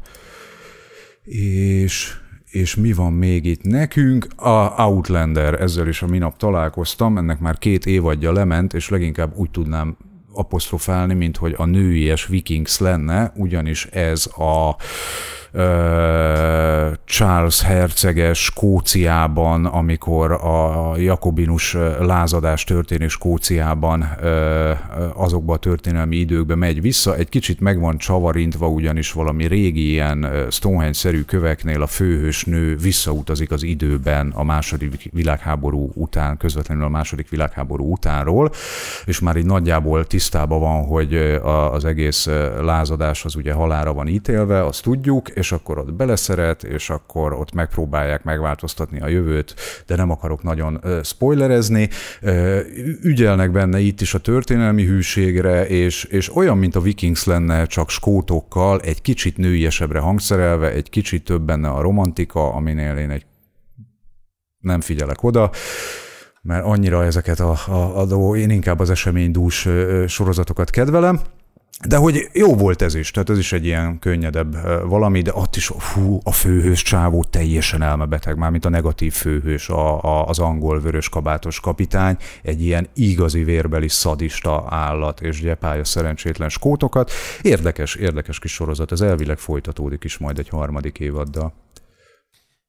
És, és mi van még itt nekünk? A Outlander, ezzel is a minap találkoztam, ennek már két évadja lement, és leginkább úgy tudnám apostrofálni, mint hogy a nőies vikings lenne, ugyanis ez a Charles herceges Skóciában, amikor a jakobinus lázadás történik Skóciában, azokban a történelmi időkben megy vissza. Egy kicsit meg van csavarintva, ugyanis valami régi ilyen Stonehenge-szerű köveknél a főhős nő visszautazik az időben a második világháború után, közvetlenül a második világháború utánról, és már így nagyjából tisztában van, hogy az egész lázadás az ugye halára van ítélve, azt tudjuk, és akkor ott beleszeret, és akkor ott megpróbálják megváltoztatni a jövőt, de nem akarok nagyon spoilerezni. Ügyelnek benne itt is a történelmi hűségre, és, és olyan, mint a Vikings lenne, csak skótokkal, egy kicsit nőiesebbre hangszerelve, egy kicsit több benne a romantika, aminél én egy nem figyelek oda mert annyira ezeket a, a, a dolgok, én inkább az eseménydús sorozatokat kedvelem. De hogy jó volt ez is, tehát ez is egy ilyen könnyedebb valami, de ott is, fú, a főhős csávó teljesen elmebeteg, már mint a negatív főhős, a, a, az angol vörös kabátos kapitány, egy ilyen igazi vérbeli szadista állat, és gyepálja szerencsétlen skótokat. Érdekes, érdekes kis sorozat, ez elvileg folytatódik is majd egy harmadik évaddal.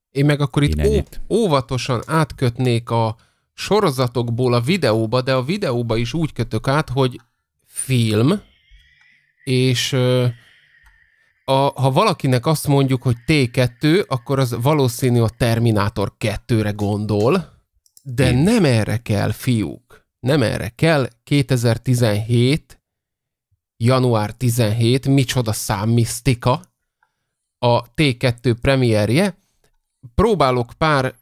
Én meg akkor itt, ó, óvatosan átkötnék a sorozatokból a videóba, de a videóba is úgy kötök át, hogy film, és a, ha valakinek azt mondjuk, hogy T2, akkor az valószínű a Terminátor 2-re gondol, de Én. nem erre kell, fiúk. Nem erre kell. 2017, január 17, micsoda számmisztika, a T2 premierje. Próbálok pár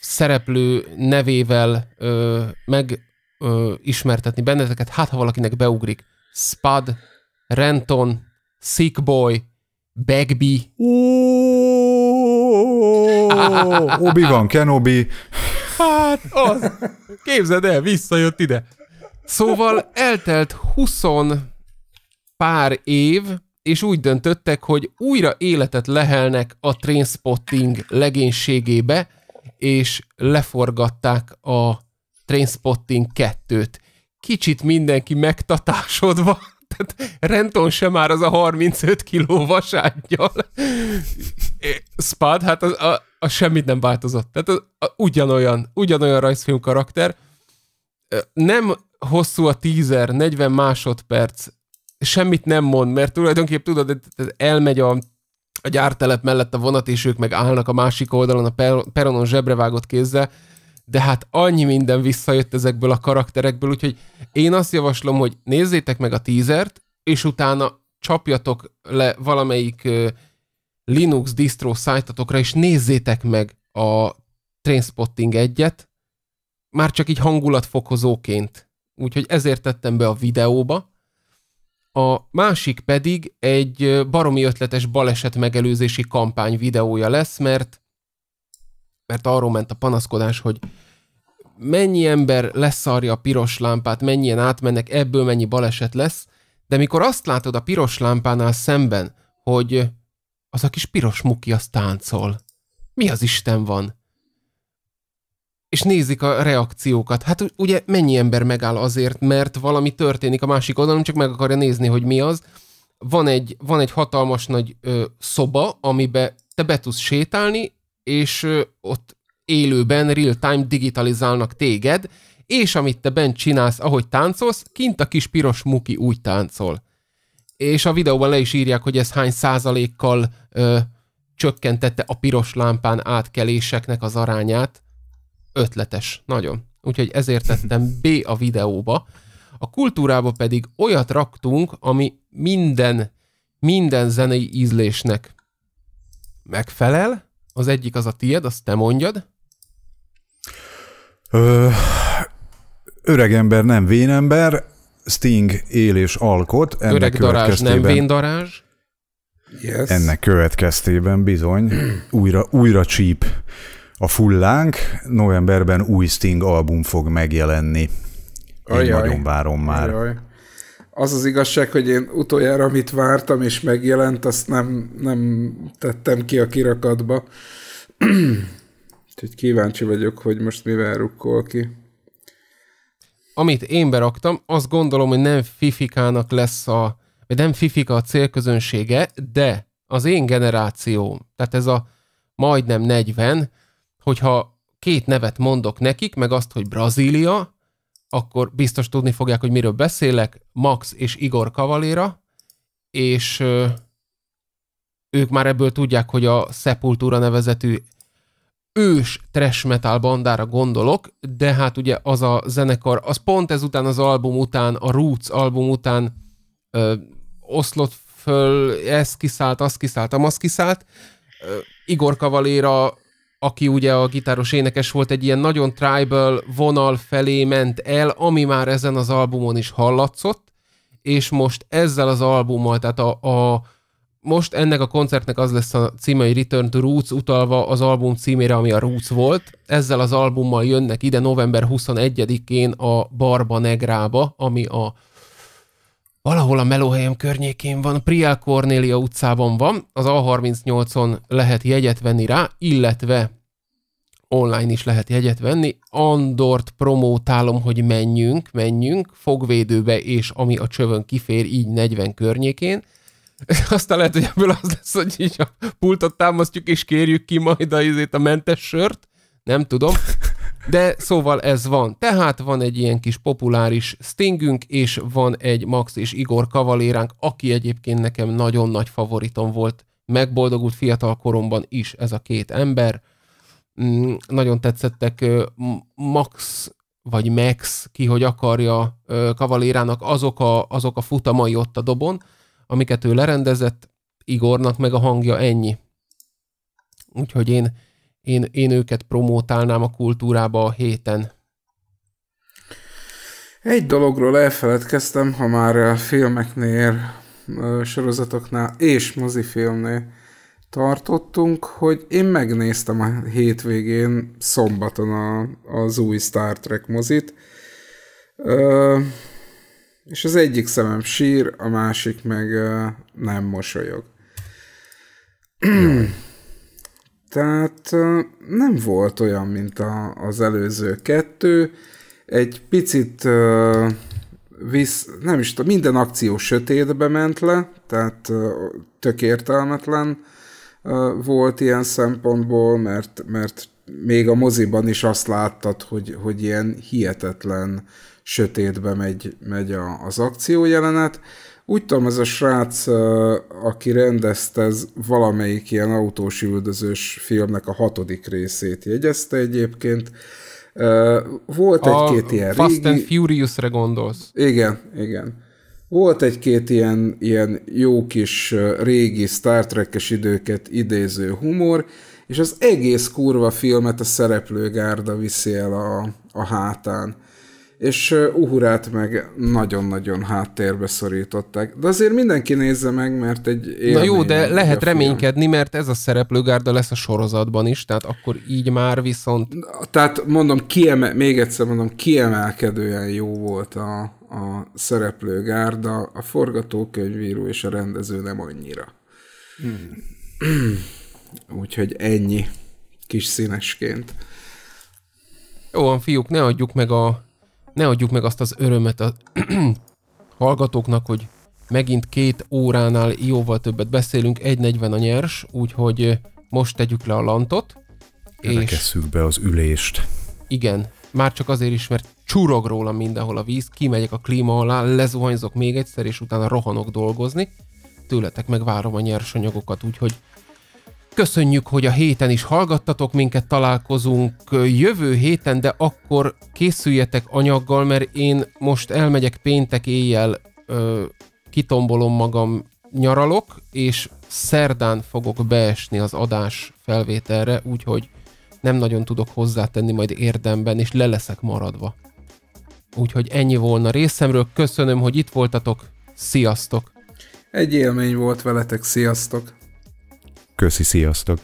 szereplő nevével ö, meg ö, ismertetni benneteket, hát ha valakinek beugrik. Spad, Renton, Sick Boy, Bagby. obi van, Kenobi. Hát az. Képzeld el, visszajött ide. Szóval eltelt 20 pár év, és úgy döntöttek, hogy újra életet lehelnek a Trainspotting legénységébe, és leforgatták a Trainspotting 2-t. Kicsit mindenki megtatásodva tehát Renton sem már az a 35 kiló vasárgyal. Spad, hát az, a, az semmit nem változott. Tehát az, a, ugyanolyan, ugyanolyan rajzfilm karakter. Nem hosszú a teaser, 40 másodperc, semmit nem mond, mert tulajdonképp tudod, elmegy a a gyártelep mellett a vonat, és ők meg állnak a másik oldalon a peronon zsebrevágott kézzel, de hát annyi minden visszajött ezekből a karakterekből, úgyhogy én azt javaslom, hogy nézzétek meg a tízert, és utána csapjatok le valamelyik Linux distro szájtatokra, és nézzétek meg a Trainspotting egyet, már csak így hangulatfokozóként. Úgyhogy ezért tettem be a videóba. A másik pedig egy baromi ötletes baleset megelőzési kampány videója lesz, mert mert arról ment a panaszkodás, hogy mennyi ember leszarja a piros lámpát, mennyien átmennek, ebből mennyi baleset lesz, de mikor azt látod a piros lámpánál szemben, hogy az a kis piros muki az táncol. Mi az Isten van? És nézik a reakciókat. Hát ugye mennyi ember megáll azért, mert valami történik a másik oldalon, csak meg akarja nézni, hogy mi az. Van egy, van egy hatalmas nagy ö, szoba, amibe te be tudsz sétálni, és ott élőben, real-time digitalizálnak téged, és amit te bent csinálsz, ahogy táncolsz, kint a kis piros muki úgy táncol. És a videóban le is írják, hogy ez hány százalékkal ö, csökkentette a piros lámpán átkeléseknek az arányát. Ötletes, nagyon. Úgyhogy ezért tettem B a videóba. A kultúrába pedig olyat raktunk, ami minden, minden zenei ízlésnek megfelel, az egyik az a tied, azt te mondjad. Ö, öregember nem vénember, Sting él és alkot. Ennek Öreg darázs nem darázs. Yes. Ennek következtében bizony újra, újra csíp a fullánk. Novemberben új Sting album fog megjelenni. Én ajaj, nagyon várom már. Ajaj az az igazság, hogy én utoljára, amit vártam és megjelent, azt nem, nem tettem ki a kirakatba. Úgyhogy kíváncsi vagyok, hogy most mivel rukkol ki. Amit én beraktam, azt gondolom, hogy nem fifikának lesz a, vagy nem fifika a célközönsége, de az én generációm, tehát ez a majdnem 40, hogyha két nevet mondok nekik, meg azt, hogy Brazília, akkor biztos tudni fogják, hogy miről beszélek. Max és Igor Kavaléra, és ők már ebből tudják, hogy a Sepultura nevezetű ős trash metal bandára gondolok, de hát ugye az a zenekar, az pont ezután az album után, a Roots album után ö, oszlott föl, ez kiszállt, az kiszállt, az kiszállt. Ö, Igor Kavaléra aki ugye a gitáros énekes volt, egy ilyen nagyon tribal vonal felé ment el, ami már ezen az albumon is hallatszott, és most ezzel az albummal, tehát a, a most ennek a koncertnek az lesz a címe, hogy Return to Roots, utalva az album címére, ami a Roots volt. Ezzel az albummal jönnek ide november 21-én a Barba Negrába, ami a valahol a melóhelyem környékén van, Priel Cornélia utcában van, az A38-on lehet jegyet venni rá, illetve online is lehet jegyet venni. Andort promótálom, hogy menjünk, menjünk, fogvédőbe, és ami a csövön kifér, így 40 környékén. <laughs> Aztán lehet, hogy ebből az lesz, hogy így a pultot támasztjuk, és kérjük ki majd a, izét, a mentes sört. Nem tudom. De szóval ez van. Tehát van egy ilyen kis populáris Stingünk, és van egy Max és Igor kavaléránk, aki egyébként nekem nagyon nagy favoritom volt. Megboldogult fiatal koromban is ez a két ember. Mm, nagyon tetszettek Max vagy Max, ki hogy akarja Kavalérának azok a, azok a futamai ott a dobon, amiket ő lerendezett, Igornak meg a hangja ennyi. Úgyhogy én, én, én őket promótálnám a kultúrába a héten. Egy dologról elfeledkeztem, ha már a filmeknél, sorozatoknál és mozifilmnél tartottunk, hogy én megnéztem a hétvégén szombaton a, az új Star Trek mozit, ö, és az egyik szemem sír, a másik meg ö, nem mosolyog. <clears throat> Tehát ö, nem volt olyan, mint a, az előző kettő. Egy picit ö, visz, nem is tudom, minden akció sötétbe ment le, tehát tök értelmetlen volt ilyen szempontból, mert, mert még a moziban is azt láttad, hogy, hogy ilyen hihetetlen sötétbe megy, megy a, az akció jelenet. Úgy tudom, ez a srác, aki rendezte, ez valamelyik ilyen autós üldözős filmnek a hatodik részét jegyezte egyébként. Volt egy-két ilyen Fast régi... and Furious-re gondolsz. Igen, igen. Volt egy-két ilyen, ilyen jó kis régi Star Trek-es időket idéző humor, és az egész kurva filmet a szereplőgárda viszi el a, a hátán. És Uhurát meg nagyon-nagyon háttérbe szorították. De azért mindenki nézze meg, mert egy Na jó, de lehet reménykedni, mert ez a szereplőgárda lesz a sorozatban is, tehát akkor így már viszont... Tehát mondom, kieme- még egyszer mondom, kiemelkedően jó volt a, a szereplőgárda, a forgatókönyvíró és a rendező nem annyira. Hmm. Úgyhogy ennyi kis színesként. Jó van, fiúk, ne adjuk meg, a, ne adjuk meg azt az örömet a <clears throat> hallgatóknak, hogy megint két óránál jóval többet beszélünk, 1.40 a nyers, úgyhogy most tegyük le a lantot. Rekesszük és... be az ülést. Igen, már csak azért is, mert csúrog róla mindenhol a víz, kimegyek a klíma alá, lezuhanyzok még egyszer, és utána rohanok dolgozni. Tőletek megvárom a nyersanyagokat, úgyhogy Köszönjük, hogy a héten is hallgattatok minket, találkozunk jövő héten, de akkor készüljetek anyaggal, mert én most elmegyek péntek éjjel, ö, kitombolom magam, nyaralok, és szerdán fogok beesni az adás felvételre, úgyhogy nem nagyon tudok hozzátenni majd érdemben, és le leszek maradva. Úgyhogy ennyi volna részemről. Köszönöm, hogy itt voltatok. Sziasztok! Egy élmény volt veletek. Sziasztok! Köszi, sziasztok!